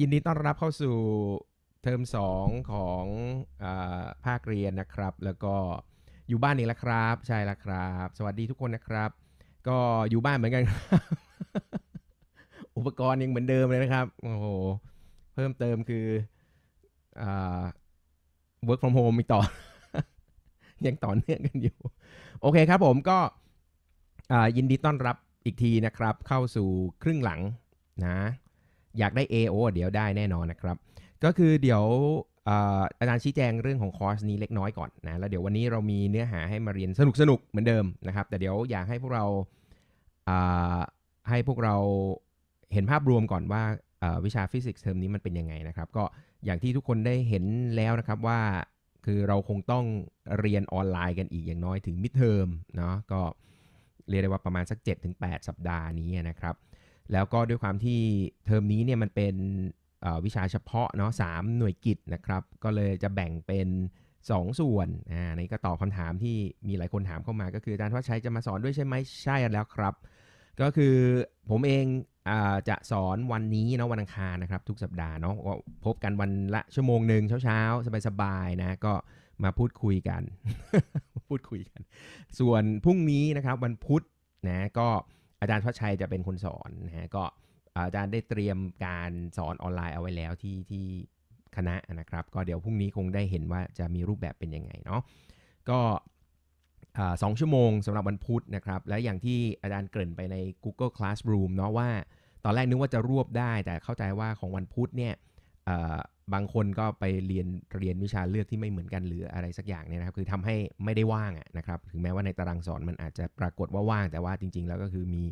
ยินดีต้อนรับเข้าสู่เทอม 2 ของอภาคเรียนนะครับ แล้วก็อยู่บ้านอีกแล้วครับ ใช่แล้วครับ สวัสดีทุกคนนะครับ ก็อยู่บ้านเหมือนกัน อุปกรณ์ยังเหมือนเดิมเลยนะครับ โอ้โห เพิ่มเติมคืออ work from home อีกต่อยังต่อเนื่องกันอยู่ โอเคครับผมก็ ยินดีต้อนรับอีกทีนะครับ เข้าสู่ครึ่งหลังนะอยากได้ A โอเดี๋ยวได้แน่นอนนะครับ ก็คือเดี๋ยวอาจารย์ชี้แจงเรื่องของคอร์สนี้ เล็กน้อยก่อนนะแล้วเดี๋ยววันนี้เรามีเนื้อหาให้มาเรียนสนุกสนุกเหมือนเดิมนะครับแต่เดี๋ยวอยากให้พวกเราให้พวกเราเห็นภาพรวมก่อนว่าวิชาฟิสิกส์เทอมนี้มันเป็นยังไงนะครับ ก็อย่างที่ทุกคนได้เห็นแล้วนะครับว่าคือเราคงต้องเรียนออนไลน์กันอีกอย่างน้อยถึงมิดเทอมเนาะก็เรียกได้ว่าประมาณสัก 7-8 สัปดาห์นี้นะครับแล้วก็ด้วยความที่เทอมนี้เนี่ยมันเป็นวิชาเฉพาะเนาะสามหน่วยกิจนะครับ ก็เลยจะแบ่งเป็น 2 ส่วนอ่าในก็ตอบคาถามที่มีหลายคนถามเข้ามา ก็คืออาจารย์ทวัชัยจะมาสอนด้วยใช่ไหมใช่แล้วครับ ก็คือผมเองอจะสอนวันนี้เนาะวันอังคารนะครับ ทุกสัปดาห์เนาะพบกันวันละชั่วโมงหนึ่งเช้าๆสบายๆนะก็มาพูดคุยกัน พูดคุยกัน ส่วนพรุ่งนี้นะครับวันพุธนะก็อาจารย์ชัดชัยจะเป็นคนสอนนะฮะก็อาจารย์ได้เตรียมการสอนออนไลน์เอาไว้แล้วที่ที่คณะนะครับ ก็เดี๋ยวพรุ่งนี้คงได้เห็นว่าจะมีรูปแบบเป็นยังไงเนาะก็สองชั่วโมงสำหรับวันพุธนะครับ และอย่างที่อาจารย์เกริ่นไปใน Google Classroom เนาะว่าตอนแรกนึกว่าจะรวบได้แต่เข้าใจว่าของวันพุธเนี่ยบางคนก็ไปเรียนเรียนวิชาเลือกที่ไม่เหมือนกันหรืออะไรสักอย่างเนี่ยนะครับ คือทำให้ไม่ได้ว่างนะครับถึงแม้ว่าในตารางสอนมันอาจจะปรากฏว่าว่างแต่ว่าจริงๆแล้วก็คือมี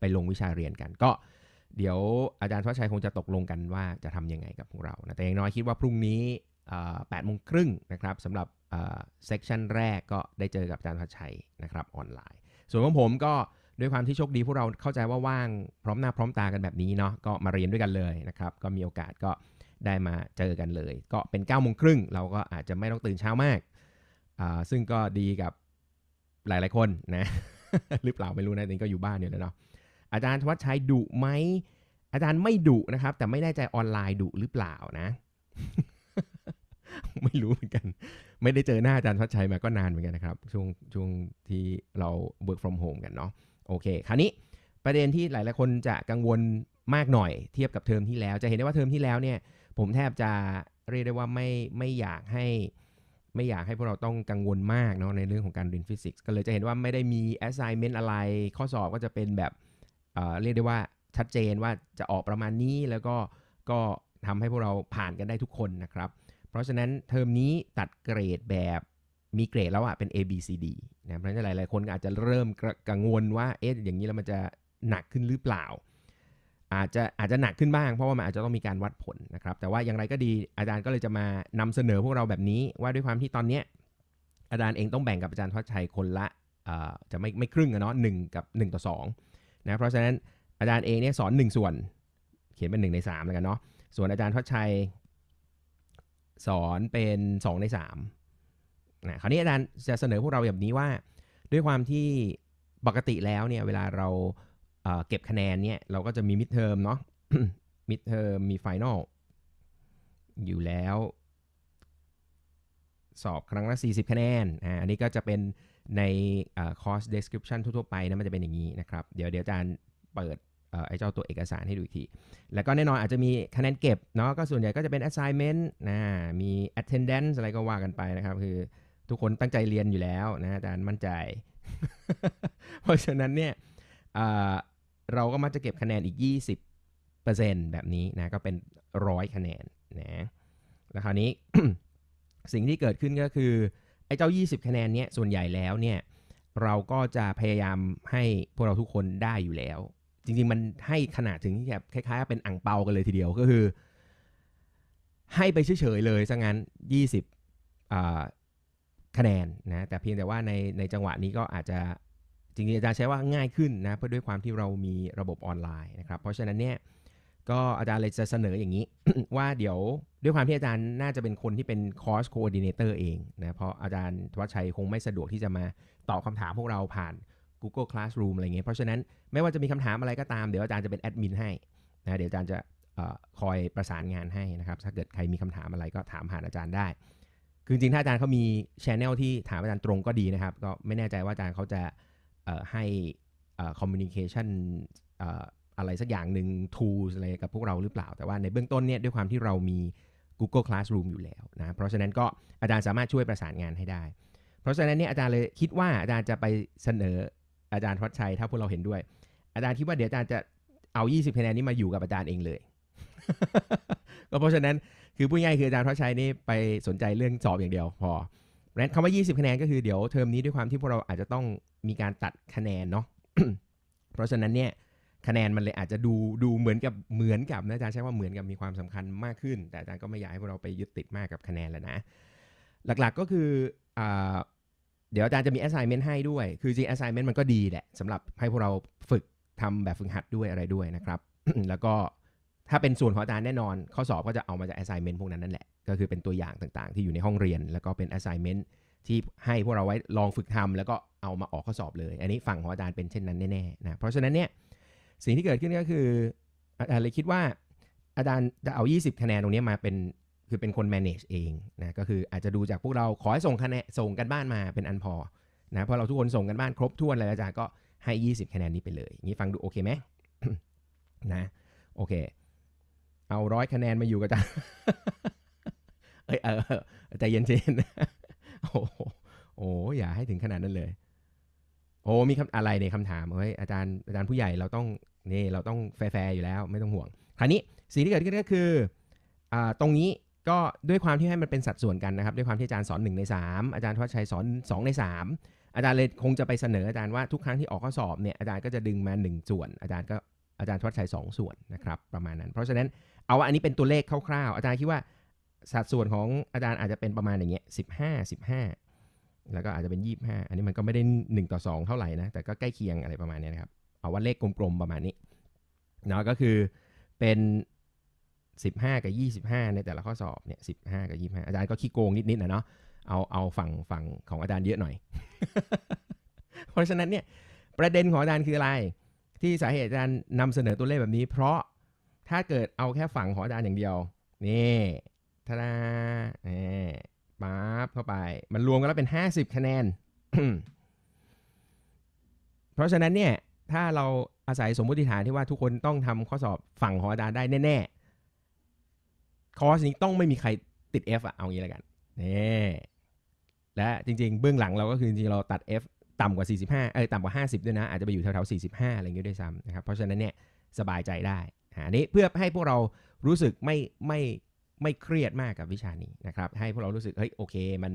ไปลงวิชาเรียนกัน ก็เดี๋ยวอาจารย์ทวชัยคงจะตกลงกันว่าจะทํำยังไงกับพวกเรานะแต่อย่างน้อยคิดว่าพรุ่งนี้แปดโมงครึ่งนะครับสำหรับเซสชันแรกก็ได้เจอกับอาจารย์ทวชัยนะครับออนไลน์ส่วนของผมก็ด้วยความที่โชคดีพวกเราเข้าใจว่าว่างพร้อมหน้าพร้อมตากันแบบนี้เนาะก็มาเรียนด้วยกันเลยนะครับก็มีโอกาสก็ได้มาเจอกันเลย ก็เป็น9ก้าโมงครึ่งเราก็อาจจะไม่ต้องตื่นเช้ามากซึ่งก็ดีกับหลายๆคนนะหรือเปล่าไม่รู้นะติงก็อยู่บ้านอยู่แล้วเนาะอาจารย์ทวัชชัยดุไหมอาจารย์ไม่ดุนะครับ แต่ไม่แน่ใจออนไลน์ดุหรือเปล่านะ ไม่รู้เหมือนกัน ไม่ได้เจอหน้าอาจารย์ทวัชชัยมาก็นานเหมือนกันนะครับช่วงช่วงที่เรา work from home กันเนาะโอเค คราวนี้ประเด็นที่หลายๆคนจะกังวลมากหน่อย เทียบกับเทอมที่แล้ว จะเห็นได้ว่าเทอมที่แล้วเนี่ยผมแทบจะเรียกได้ว่าไม่ไม่อยากให้ไม่อยากให้พวกเราต้องกังวลมากเนาะในเรื่องของการเรียนฟิสิกส์ก็เลยจะเห็นว่าไม่ได้มี assignment อะไร ข้อสอบก็จะเป็นแบบเเรียกได้ว่าชัดเจนว่าจะออกประมาณนี้แล้วก็ก็ทำให้พวกเราผ่านกันได้ทุกคนนะครับ เพราะฉะนั้นเทอมนี้ตัดเกรดแบบมีเกรดแล้วอะเป็น A B C D นะเพราะฉะนั้นหลาย ๆคนอาจจะเริ่มกังวลว่า เอ๊ะอย่างนี้แล้วมันจะหนักขึ้นหรือเปล่าอาจจะอาจจะหนักขึ้นบ้างเพราะว่ามันอาจจะต้องมีการวัดผลนะครับแต่ว่าอย่างไรก็ดีอาจารย์ก็เลยจะมานำเสนอพวกเราแบบนี้ ว่าด้วยความที่ตอนเนี้ยอาจารย์เองต้องแบ่งกับอาจารย์ทวัชชัยคนละจะไม่ไม่ครึ่งอะเนาะหกับ1ต่อ2นะเพราะฉะนั้นอาจารย์เองเนี่ยสอน1 ส่วนเขียนเป็น1ใน3แล้วกันเนาะส่วนอาจารย์ทวัชชัยสอนเป็น 2 ใน3นะคราวนี้อาจารย์จะเสนอพวกเราแบบนี้ว่าด้วยความที่ปกติแล้วเนี่ยเวลาเราเก็บคะแนนเนี่ย เราก็จะมีมิดเทอมเนาะ มิดเทอมมีไฟแนลอยู่แล้ว สอบครั้งละ 40 คะแนนอ่าอันนี้ก็จะเป็นในคอร์สเดสคริปชันทั่วๆ ไปนะมันจะเป็นอย่างนี้นะครับ เดี๋ยวเดี๋ยวอาจารย์เปิดไอ้เจ้าตัวเอกสารให้ดูอีกที แล้วก็แน่นอนอาจจะมีคะแนนเก็บเนาะก็ส่วนใหญ่ก็จะเป็น assignment นะมี attendance อะไรก็ว่ากันไปนะครับ คือทุกคนตั้งใจเรียนอยู่แล้วนะอาจารย์มั่นใจ เพราะฉะนั้นเนี่ยเราก็มักจะเก็บคะแนนอีก 20%แบบนี้นะ ก็เป็นร้อยคะแนนนะ แล้วคราวนี้ สิ่งที่เกิดขึ้นก็คือไอ้เจ้า 20 คะแนนเนี้ย ส่วนใหญ่แล้วเนี่ยเราก็จะพยายามให้พวกเราทุกคนได้อยู่แล้ว จริงๆมันให้ขนาดถึงแบบคล้ายๆเป็นอ่งเปากันเลยทีเดียว ก็คือ ให้ไปเฉยๆเลยซะงั้น 20คะแนนนะ แต่เพียงแต่ว่าในในจังหวะนี้ก็อาจจะจริงๆอาจารย์ใช้ว่าง่ายขึ้นนะ เพราะด้วยความที่เรามีระบบออนไลน์นะครับ เพราะฉะนั้นเนี่ยก็อาจารย์เลยจะเสนออย่างนี้ ว่าเดี๋ยวด้วยความที่อาจารย์น่าจะเป็นคนที่เป็นคอร์สโคอดิเนเตอร์เองนะเพราะอาจารย์ทวัชชัยคงไม่สะดวกที่จะมาตอบคาถามพวกเราผ่าน Google Classroom อะไรเงี้ยเพราะฉะนั้นไม่ว่าจะมีคำถามอะไรก็ตาม เดี๋ยวอาจารย์จะเป็นแอดมินให้นะเดี๋ยวอาจารย์จะคอยประสานงานให้นะครับ ถ้าเกิดใครมีคำถามอะไรก็ถามผ่านอาจารย์ได้คือจริงถ้าอาจารย์เขามีชแนลที่ถามอาจารย์ตรงก็ดีนะครับ ก็ไม่แน่ใจว่าอาจารย์เขาจะให้คอมมิวนิเคชันอะไรสักอย่างหนึ่ง tools อะไรกับพวกเราหรือเปล่าแต่ว่าในเบื้องต้นเนี่ยด้วยความที่เรามี Google Classroom อยู่แล้วนะเพราะฉะนั้นก็อาจารย์สามารถช่วยประสานงานให้ได้ เพราะฉะนั้นเนี่ยอาจารย์เลยคิดว่าอาจารย์จะไปเสนออาจารย์วัชชัย ถ้าพวกเราเห็นด้วย อาจารย์คิดว่าเดี๋ยวอาจารย์จะเอา 20 คะแนนนี้มาอยู่กับอาจารย์เองเลยก็เพราะฉะนั้นคือพูดง่ายคืออาจารย์วัชชัยนี่ไปสนใจเรื่องสอบอย่างเดียว พอนั้นคำว่า 20 คะแนน ก็คือ เดี๋ยวเทอมนี้ด้วยความที่พวกเราอาจจะต้องมีการตัดคะแนนเนาะ เพราะฉะนั้นเนี่ย คะแนนมันเลยอาจจะดูดูเหมือนกับเหมือนกับนะอาจารย์ใช้ว่าเหมือนกับมีความสำคัญมากขึ้น แต่อาจารย์ก็ไม่อยากให้พวกเราไปยึดติดมากกับคะแนนแล้วนะ หลักๆก็คืออเดี๋ยวอาจารย์จะมี assignment ให้ด้วย คือจริง assignment มันก็ดีแหละสำหรับให้พวกเราฝึกทำแบบฝึกหัดด้วยอะไรด้วยนะครับ แล้วก็ถ้าเป็นส่วนของอาจารย์แน่นอนข้อสอบก็จะเอามาจาก assignment พวกนั้นนั่นแหละก็คือเป็นตัวอย่างต่างๆ ที่อยู่ในห้องเรียนแล้วก็เป็น assignment ที่ให้พวกเราไว้ลองฝึกทำแล้วก็เอามาออกข้อสอบเลย อันนี้ฝั่งของอาจารย์เป็นเช่นนั้นแน่ๆนะเพราะฉะนั้นเนี่ยสิ่งที่เกิดขึ้นก็คืออาจารย์เลยคิดว่า อาจารย์จะเอา 20 คะแนนตรงนี้มาเป็นคือเป็นคน manage เองนะก็คืออาจจะดูจากพวกเรา ขอให้ส่งคะแนนส่งกันบ้านมาเป็นอันพอนะพอเราทุกคนส่งกันบ้านครบถ้วนแล้วอาจารย์ก็ให้ 20 คะแนนนี้ไปเลยอย่างนี้ฟังดูโอเคไหมนะโอเคเอาร้อยคะแนนมาอยู่กับอาจารย์ เอ้ย เออ ใจเย็นๆ โอ้โหอย่าให้ถึงขนาดนั้นเลย โอ้มีคำอะไรในคำถามเฮ้ยอาจารย์อาจารย์ผู้ใหญ่เราต้องนี่ เราต้องแฟร์อยู่แล้ว ไม่ต้องห่วง คราวนี้สิ่งที่เกิดขึ้นก็คืออ่าตรงนี้ก็ด้วยความที่ให้มันเป็นสัดส่วนกันนะครับ ด้วยความที่อาจารย์สอน 1 ใน 3 อาจารย์ทวชชัยสอน 2 ใน 3 อาจารย์เลยคงจะไปเสนออาจารย์ว่าทุกครั้งที่ออกข้อสอบเนี่ยอาจารย์ก็จะดึงมา 1 ส่วน อาจารย์ก็อาจารย์ทวชชัย2ส่วนนะครับ ประมาณนั้นเพราะฉะนั้นเอาอันนี้เป็นตัวเลขคร่าวๆอาจารย์คิดว่าสัดส่วนของอาจารย์อาจจะเป็นประมาณอย่างเงี้ยสิบห้าสิบห้าแล้วก็อาจจะเป็นยี่บห้าอันนี้มันก็ไม่ได้หนึ่งต่อสองเท่าไหร่นะแต่ก็ใกล้เคียงอะไรประมาณนี้นะครับเอาว่าเลขกลมๆ ประมาณนี้เนาะก็คือเป็นสิบห้ากับยี่สิบห้าในแต่ละข้อสอบเนี่ยสิบห้ากับยี่ห้าอาจารย์ก็ขี้โกงนิดๆนะเนาะเอาเอาฝั่งฝั่งของอาจารย์เยอะหน่อย เพราะฉะนั้นเนี่ยประเด็นของอาจารย์คืออะไรที่สาเหตุอาจารย์นำเสนอตัวเลขแบบนี้เพราะถ้าเกิดเอาแค่ฝั่งของอาจารย์อย่างเดียว นี่ทารานี่ปั๊บเข้าไป มันรวมกันแล้วเป็น 50 คะแนน เพราะฉะนั้นเนี่ย ถ้าเราอาศัยสมมติฐานที่ว่าทุกคนต้องทำข้อสอบฝั่งของอาจารย์ได้แน่ๆคอร์สนี้ต้องไม่มีใครติด F อะเอางี้แล้วกัน นี่ และจริง ๆ เบื้องหลังเราก็คือจริงๆ เราตัด F ต่ำกว่า 45เอ้ย ต่ำกว่า 50ด้วยนะ อาจจะไปอยู่แถวๆ45อะไรเงี้ยด้วยซ้ำนะครับ เพราะฉะนั้นเนี่ยสบายใจได้อันนี้เพื่อให้พวกเรารู้สึกไม่ไม่ไม่เครียดมากกับวิชานี้นะครับ ให้พวกเรารู้สึก เฮ้ยโอเค มัน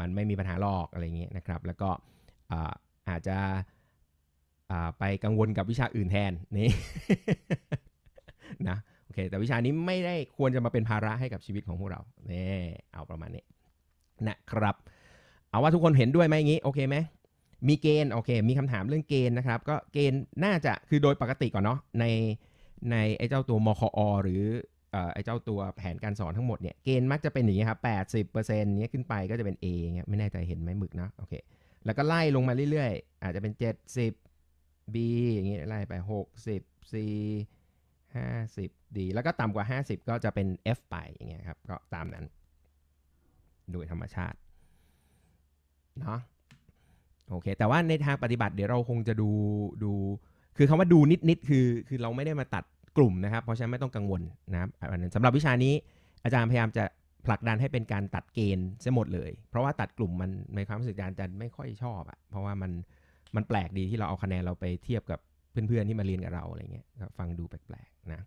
มันไม่มีปัญหาหรอกอะไรเงี้ยนะครับ แล้วก็อาจจะไปกังวลกับวิชาอื่นแทนนี่นะโอเค แต่วิชานี้ไม่ได้ควรจะมาเป็นภาระให้กับชีวิตของพวกเราเนี่เอาประมาณนี้นะครับ เอาว่าทุกคนเห็นด้วยไหมอย่างนี้ โอเคไหมมีเกณฑ์โอเค มีคำถามเรื่องเกณฑ์นะครับ ก็เกณฑ์น่าจะคือโดยปกติก่อนเนาะในในไอ้เจ้าตัวมคออหรือไอ้เจ้าตัวแผนการสอนทั้งหมดเนี่ยเกณฑ์มักจะเป็นอย่างนี้ครับแปดสิบเปอร์เซ็นต์เนี้ยขึ้นไปก็จะเป็น A เงี้ยไม่แน่ใจเห็นไหมหมึกนะโอเคแล้วก็ไล่ลงมาเรื่อยๆ อาจจะเป็นเจ็ดสิบ B อย่างเงี้ยไล่ไปหกสิบ C ห้าสิบ D แล้วก็ต่ำกว่าห้าสิบก็จะเป็น F ไปอย่างเงี้ยครับ ก็ตามนั้น โดยธรรมชาติ เนาะโอเค แต่ว่าในทางปฏิบัติเดี๋ยวเราคงจะดูดูคือคำว่าดูนิดๆคือคือเราไม่ได้มาตัดกลุ่มนะครับ เพราะฉะนั้นไม่ต้องกังวลนะครับสำหรับวิชานี้อาจารย์พยายามจะผลักดันให้เป็นการตัดเกณฑ์เสียหมดเลย เพราะว่าตัดกลุ่มมันในความรู้สึกอาจารย์ไม่ค่อยชอบอะ่ะเพราะว่ามันมันแปลกดีที่เราเอาคะแนนเราไปเทียบกับเพื่อนๆที่มาเรียนกับเราอะไรเงี้ยฟังดูแปลกๆนะ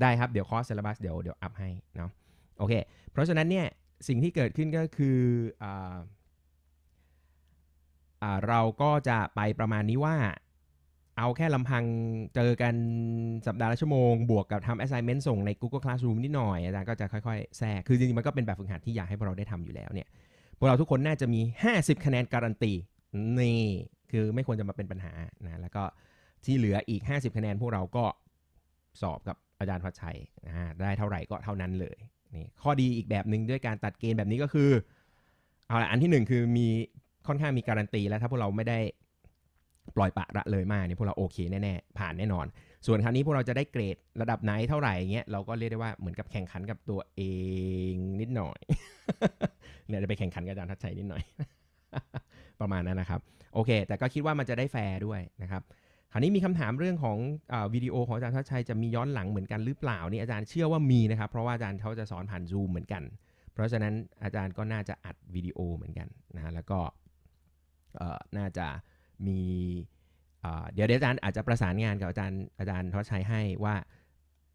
ได้ครับเดี๋ยวคอร์สเซลบัสเดี๋ยว เดี๋ยวอัพให้เนาะโอเคเพราะฉะนั้นเนี่ยสิ่งที่เกิดขึ้นก็คืออเราก็จะไปประมาณนี้ว่าเอาแค่ลำพังเจอกันสัปดาห์ละชั่วโมง บวกกับทำ assignment ส่งใน Google Classroom นิดหน่อย อาจารย์ก็จะค่อยๆแทรกคือจริง ๆ มันก็เป็นแบบฝึกหัดที่อยากให้พวกเราได้ทำอยู่แล้วเนี่ยพวกเราทุกคน น่าจะมี 50 คะแนนการันตีนี่ คือไม่ควรจะมาเป็นปัญหานะแล้วก็ที่เหลืออีก 50 คะแนนพวกเราก็สอบกับอาจารย์พัชชัย ได้เท่าไหร่ก็เท่านั้นเลยนี่ข้อดีอีกแบบหนึ่งด้วยการตัดเกณฑ์แบบนี้ก็คือเอาละอันที่1คือมีค่อนข้างมีการันตีแล้วถ้าพวกเราไม่ได้ปล่อยปะละ เลยมากนี่พวกเราโอเคแน่ๆผ่านแน่นอน ส่วนคราวนี้พวกเราจะได้เกรดระดับไหนเท่าไหร่เงี้ยเราก็เรียกได้ว่าเหมือนกับแข่งขันกับตัวเองนิดหน่อยเนี่ยจะไปแข่งขันกับอาจารย์ทัชชัยนิดหน่อย ประมาณนั้นนะครับโอเค แต่ก็คิดว่ามันจะได้แฟร์ด้วยนะครับ คราวนี้มีคำถามเรื่องของอวิดีโอของอาจารย์ทัชชัยจะมีย้อนหลังเหมือนกันหรือเปล่านี่อาจารย์เชื่อว่ามี นะครับเพราะว่าอาจารย์เขาจะสอนผ่านซูมเหมือนกันเพราะฉะนั้นอาจารย์ก็น่าจะอัดวิดีโอเหมือนกันนะแล้วก็น่าจะมีเดี๋ยวอาจารย์อาจจะประสานงานกับอาจารย์อาจารย์ทศชัยให้ว่า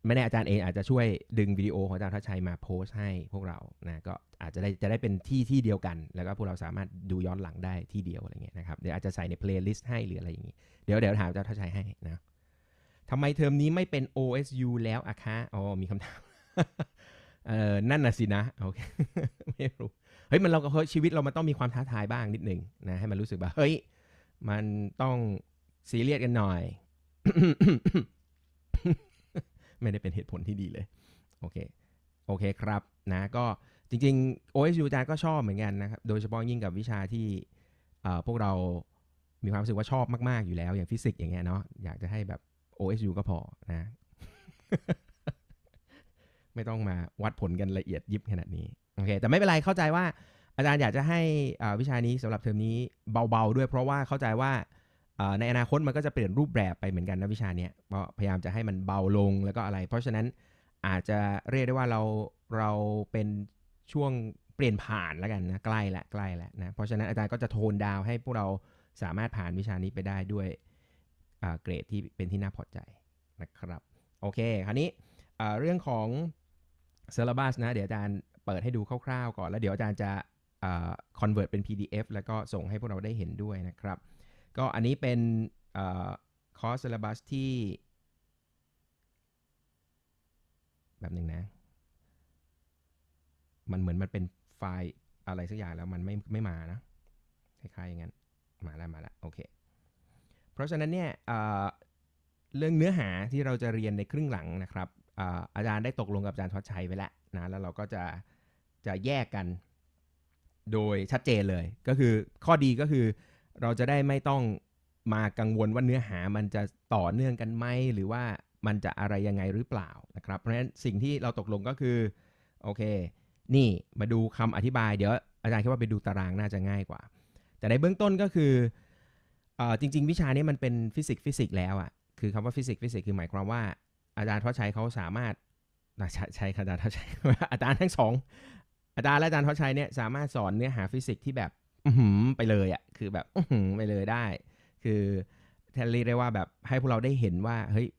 ไม่แน่อาจารย์เองอาจจะช่วยดึงวิดีโอของอาจารย์ทศชัยมาโพสต์ให้พวกเรา นะ ก็อาจจะได้จะได้เป็นที่ที่เดียวกัน แล้วก็พวกเราสามารถดูย้อนหลังได้ที่เดียวอะไรเงี้ยนะครับเดี๋ยวอาจจะใส่ในเพลย์ลิสต์ให้หรืออะไรอย่างเงี้ยเดี๋ยวเดี๋ยวถามอาจารย์ทศชัยให้นะทำไมเทอมนี้ไม่เป็น OSU แล้วอะคะ อ๋อ มีคำถาม เออนั่นน่ะสินะ โอเค ไม่รู้ เฮ้ย มันเราก็ชีวิตเรามันต้องมีความท้าทายบ้างนิดนึงนะให้มันรู้สึกแบบเฮ้ยมันต้องซีเรียสกันหน่อย ไม่ได้เป็นเหตุผลที่ดีเลย โอเค โอเคครับนะ ก็จริงๆ OSU อาจารย์ก็ชอบเหมือนกันนะครับ โดยเฉพาะยิ่งกับวิชาที่ พวกเรามีความรู้สึกว่าชอบมากๆ อยู่แล้วอย่างฟิสิกส์อย่างเงี้ยเนาะอยากจะให้แบบ OSU ก็พอนะ ไม่ต้องมาวัดผลกันละเอียดยิบขนาดนี้ โอเค แต่ไม่เป็นไรเข้าใจว่าอาจารย์อยากจะให้วิชานี้สำหรับเทอมนี้เบาๆด้วยเพราะว่าเข้าใจว่าในอนาคตมันก็จะเปลี่ยนรูปแบบไปเหมือนกันนะวิชานี้ เพราะพยายามจะให้มันเบาลงแล้วก็อะไร เพราะฉะนั้นอาจจะเรียกได้ว่าเราเราเป็นช่วงเปลี่ยนผ่านแล้วกันนะใกล้ละใกล้ละนะเพราะฉะนั้นอาจารย์ก็จะโทนดาวให้พวกเราสามารถผ่านวิชานี้ไปได้ด้วยเกรดที่เป็นที่น่าพอใจนะครับโอเคคราวนี้เรื่องของเซอร์บัสนะเดี๋ยวอาจารย์เปิดให้ดูคร่าวๆก่อนแล้วเดี๋ยวอาจารย์จะคอนเวิร์ตเป็น PDF แล้วก็ส่งให้พวกเราได้เห็นด้วยนะครับ ก็อันนี้เป็นคอร์สเซลบัสที่ แบบหนึ่งนะ มันเหมือนมันเป็นไฟล์อะไรสักอย่างแล้ว มันไม่ไม่มานะ คล้ายๆอย่างนั้น มาแล้วมาแล้วโอเค เพราะฉะนั้นเนี่ย เรื่องเนื้อหาที่เราจะเรียนในครึ่งหลังนะครับ อาจารย์ได้ตกลงกับอาจารย์ทศชัยไว้แล้วนะ แล้วเราก็จะจะแยกกันโดยชัดเจนเลยก็คือข้อดีก็คือเราจะได้ไม่ต้องมากังวลว่าเนื้อหามันจะต่อเนื่องกันไหมหรือว่ามันจะอะไรยังไงหรือเปล่านะครับ เพราะฉะนั้นสิ่งที่เราตกลงก็คือ โอเค นี่มาดูคำอธิบายเดี๋ยวอาจารย์คิดว่าไปดูตารางน่าจะง่ายกว่า แต่ในเบื้องต้นก็คืออจริงๆ วิชานี้มันเป็นฟิสิกส์ฟิสิกส์แล้วอะ่ะคือคำว่าฟิสิกส์ฟิสิกส์คือหมายความว่าอาจารย์ทวชัยเขาสามารถใช้ใชอาจารย์ทศชัยอาจารย์ทั้งสองอาจารย์และอาจารย์ทอชัยเนี่ยสามารถสอนเนื้อหาฟิสิกส์ที่แบบอืไปเลยอะ่ะคือแบบอืไปเลยได้ คือแทนเรียกได้ว่าแบบให้พวกเราได้เห็นว่าเฮ้ย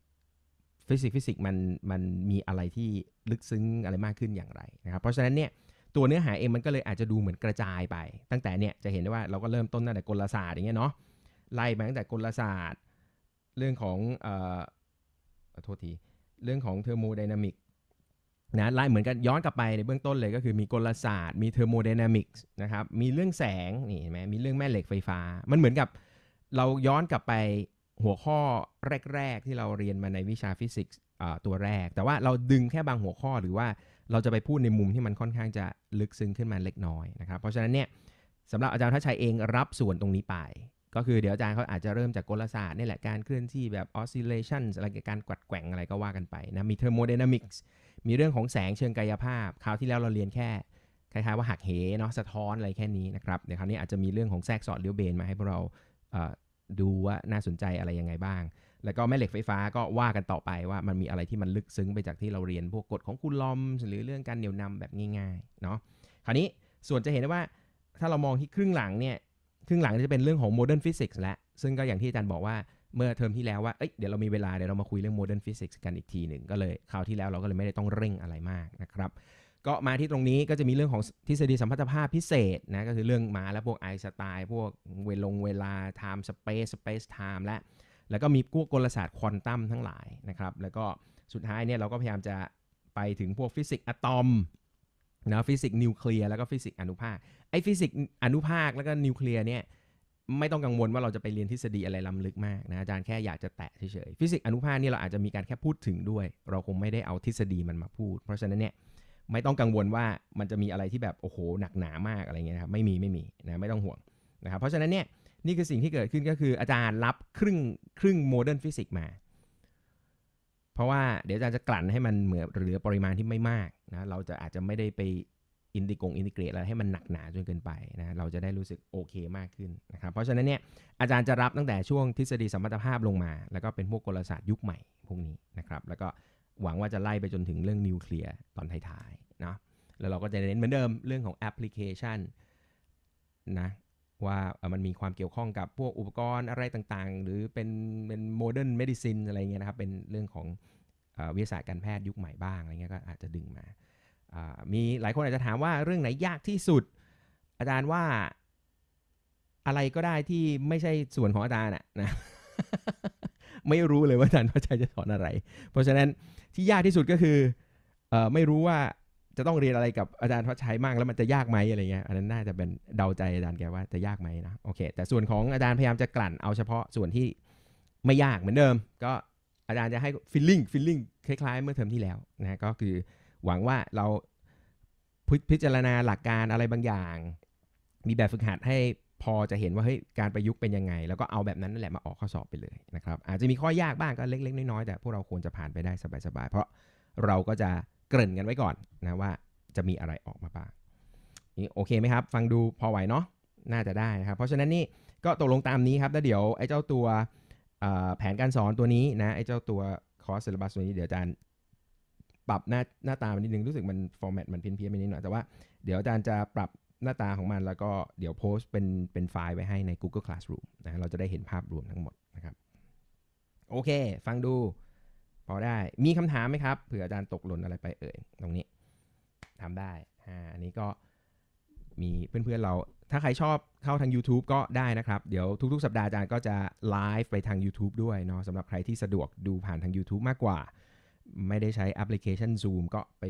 ฟิสิกส์ฟิสิกส์มันมันมีอะไรที่ลึกซึ้งอะไรมากขึ้นอย่างไรนะครับเพราะฉะนั้นเนี่ยตัวเนื้อหาเองมันก็เลยอาจจะดูเหมือนกระจายไป ตั้งแต่เนี่ยจะเห็นได้ว่าเราก็เริ่มต้นตั้งแต่กลศาสตร์อย่างเงี้ยเนาะไล่มาตั้งแต่กลศาสตร์ เรื่องของเอ่อโทษทีเรื่องของเทอร์โมไดนามิกนะไล่เหมือนกัน ย้อนกลับไปในเบื้องต้นเลยก็คือมีกลศาสตร์ มีเทอร์โมเดนามิกส์นะครับมีเรื่องแสงนี่เห็นไหมมีเรื่องแม่เหล็กไฟฟ้า มันเหมือนกับเราย้อนกลับไปหัวข้อแรก ๆ ที่เราเรียนมาในวิชาฟิสิกส์ตัวแรก แต่ว่าเราดึงแค่บางหัวข้อหรือว่าเราจะไปพูดในมุมที่มันค่อนข้างจะลึกซึ้งขึ้นมาเล็กน้อยนะครับเพราะฉะนั้นเนี่ยสำหรับอาจารย์ทัชชัยเองรับส่วนตรงนี้ไป ก็คือเดี๋ยวอาจารย์เขาอาจจะเริ่มจากกลศาสตร์นี่แหละการเคลื่อนที่แบบออสซิเลชันอะไรการกัดแกว่งอะไรก็ว่ากันไปนะมีเทอร์โมเดนามิกส์มีเรื่องของแสงเชิงกายภาพคราวที่แล้วเราเรียนแค่คล้าย ๆ ว่าหักเหเนาะสะท้อนอะไรแค่นี้นะครับเดี๋ยวคราวนี้อาจจะมีเรื่องของแทรกสอดเลี้ยวเบนมาให้พวกเราดูว่าน่าสนใจอะไรยังไงบ้าง แล้วก็แม่เหล็กไฟฟ้าก็ว่ากันต่อไปว่ามันมีอะไรที่มันลึกซึ้งไปจากที่เราเรียนพวกกฎของคูลอมหรือเรื่องการเหนี่ยวนำแบบง่ายๆเนาะคราวนี้ส่วนจะเห็นได้ว่า ถ้าเรามองที่ครึ่งหลังเนี่ยครึ่งหลังจะเป็นเรื่องของโมเดิร์นฟิสิกส์และ ซึ่งก็อย่างที่อาจารย์บอกว่าเมื่อเทอมที่แล้วว่า เอ้ยเดี๋ยวเรามีเวลา เดี๋ยวเรามาคุยเรื่องโมเดิร์นฟิสิกส์กันอีกทีหนึ่ง ก็เลยคราวที่แล้วเราก็เลยไม่ได้ต้องเร่งอะไรมากนะครับ ก็มาที่ตรงนี้ก็จะมีเรื่องของทฤษฎีสัมพัทธภาพพิเศษนะ ก็คือเรื่องมาและพวกไอสไตล์พวกเวลงเวลา time space space time และ แล้วก็มีพวกกลศาสตร์ควอนตัมทั้งหลายนะครับ แล้วก็สุดท้ายเนี่ยเราก็พยายามจะไปถึงพวกฟิสิกส์อะตอมนะ ฟิสิกส์นิวเคลียร์แล้วก็ฟิสิกส์อนุภาค ไอฟิสิกส์อนุภาคแล้วก็นิวเคลียร์เนี่ยไม่ต้องกังวลว่าเราจะไปเรียนทฤษฎีอะไรล้ำลึกมากนะอาจารย์แค่อยากจะแตะเฉยๆฟิสิกส์อนุภาคนี่เราอาจจะมีการแค่พูดถึงด้วย เราคงไม่ได้เอาทฤษฎีมันมาพูด เพราะฉะนั้นเนี่ยไม่ต้องกังวลว่ามันจะมีอะไรที่แบบโอ้โหหนักหนามากอะไรเงี้ยครับไม่มีไม่มีนะไม่ต้องห่วงนะครับเพราะฉะนั้นเนี่ยนี่คือสิ่งที่เกิดขึ้นก็คืออาจารย์รับครึ่งครึ่งโมเดิร์นฟิสิกส์มาเพราะว่าเดี๋ยวอาจารย์จะกลั่นให้มันเหมือนเหลือปริมาณที่ไม่มากนะเราจะอาจจะไม่ได้ไปอินดิกง อินดิเกรตอะไรให้มันหนักหนาจนเกินไปนะ เราจะได้รู้สึกโอเคมากขึ้นนะครับ เพราะฉะนั้นเนี่ยอาจารย์จะรับตั้งแต่ช่วงทฤษฎีสมรรถภาพลงมา แล้วก็เป็นพวกกลศาสตร์ยุคใหม่พวกนี้นะครับแล้วก็หวังว่าจะไล่ไปจนถึงเรื่องนิวเคลียร์ตอนท้ายๆนะแล้วเราก็จะเน้นเหมือนเดิมเรื่องของแอปพลิเคชันนะว่ามันมีความเกี่ยวข้องกับพวกอุปกรณ์อะไรต่างๆ หรือเป็นเป็นโมเดิร์นเมดิซินอะไรเงี้ยนะครับเป็นเรื่องของวิทยาศาสตร์การแพทย์ยุคใหม่บ้างอะไรเงี้ยก็อาจจะดึงมามีหลายคนอาจจะถามว่าเรื่องไหนยากที่สุด อาจารย์ว่า อะไรก็ได้ที่ไม่ใช่ส่วนของอาจารย์นะไม่รู้เลยว่าอาจารย์พระชัยจะสอนอะไร เพราะฉะนั้นที่ยากที่สุดก็คืออไม่รู้ว่าจะต้องเรียนอะไรกับอาจารย์พระชัยมากแล้วมันจะยากไหมอะไรเงี้ยอันนั้นน่าจะเป็นเดาใจอาจารย์แกว่าจะยากไหมนะโอเค แต่ส่วนของอาจารย์พยายามจะกลั่นเอาเฉพาะส่วนที่ไม่ยากเหมือนเดิม ก็อาจารย์จะให้ฟิลลิ่งฟิลลิ่งคล้ายๆ เมื่อเทอมที่แล้วนะก็คือหวังว่าเราพิจารณาหลักการอะไรบางอย่าง มีแบบฝึกหัดให้พอจะเห็นว่าเฮ้ยการประยุกต์เป็นยังไง แล้วก็เอาแบบนั้นนั่นแหละมาออกข้อสอบไปเลยนะครับอาจจะมีข้อยากบ้างก็เล็กๆ น้อยๆแต่พวกเราควรจะผ่านไปได้สบายๆเพราะเราก็จะเกริ่นกันไว้ก่อนนะว่าจะมีอะไรออกมาบ้างนี่โอเคไหมครับ ฟังดูพอไหวเนาะน่าจะได้นะครับเพราะฉะนั้นนี่ก็ตกลงตามนี้ครับแล้วเดี๋ยวไอ้เจ้าตัวแผนการสอนตัวนี้นะไอ้เจ้าตัวคอร์สเซลบัสตัวนี้เดี๋ยวอาจารย์ปรับหน้าหน้าตามันนิดนึงรู้สึกมันฟอร์แมตมันเพี้ยนนไปนิดหน่อยแต่ว่าเดี๋ยวอาจารย์จะปรับหน้าตาของมันแล้วก็เดี๋ยวโพสต์เป็นเป็นไฟล์ไว้ให้ใน Google Classroom นะเราจะได้เห็นภาพรวมทั้งหมดนะครับ โอเค ฟังดู พอได้มีคำถามไหมครับเผื่ออาจารย์ตกหล่นอะไรไปเอ่ย ตรงนี้ทำได้อ่าอันนี้ก็มีเพื่อนๆเรา ถ้าใครชอบเข้าทาง YouTube ก็ได้นะครับเดี๋ยวทุก ๆ สัปดาห์อาจารย์ก็จะไลฟ์ไปทาง YouTube ด้วยเนาะสำหรับใครที่สะดวกดูผ่านทาง YouTube มากกว่าไม่ได้ใช้แอปพลิเคชัน Zoom ก็ไป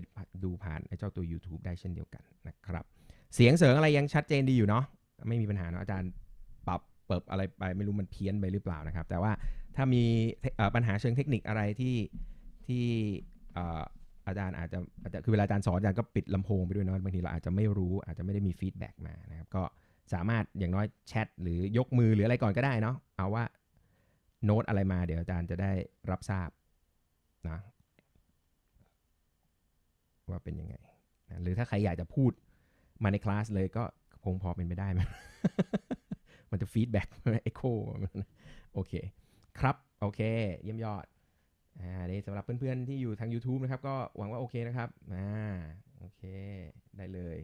ดูผ่านเจ้าตัว YouTube ได้เช่นเดียวกันนะครับ เสียงเสริงอะไรยังชัดเจนดีอยู่เนาะไม่มีปัญหาเนาะอาจารย์ปรับเปิบอะไรไปไม่รู้ มันเพี้ยนไปหรือเปล่านะครับ แต่ว่าถ้ามีปัญหาเชิงเทคนิคอะไรที่ที่อาจารย์อาจจะอาจะ คือเวลาอาจารย์สอนอาจารย์ก็ปิดลำโพงไปด้วยเนาะบางทีเราอาจจะไม่รู้ อาจจะไม่ได้มีฟีดแบ็กมานะครับ ก็สามารถอย่างน้อยแชทหรือยกมือหรืออะไรก่อนก็ได้เนาะเอาว่าโน้ตอะไรมาเดี๋ยวอาจารย์จะได้รับทราบนะว่าเป็นยังไงนะหรือถ้าใครอยากจะพูดมาในคลาสเลยก็คงพอเป็นไปได้ไหมมันจะฟีดแบ็กเอ็โค โอเค ครับ โอเค เยี่ยมยอด อ่านี่สำหรับเพื่อนๆ ที่อยู่ทาง YouTube นะครับก็หวังว่าโอเคนะครับ อ่า โอเค ได้เลย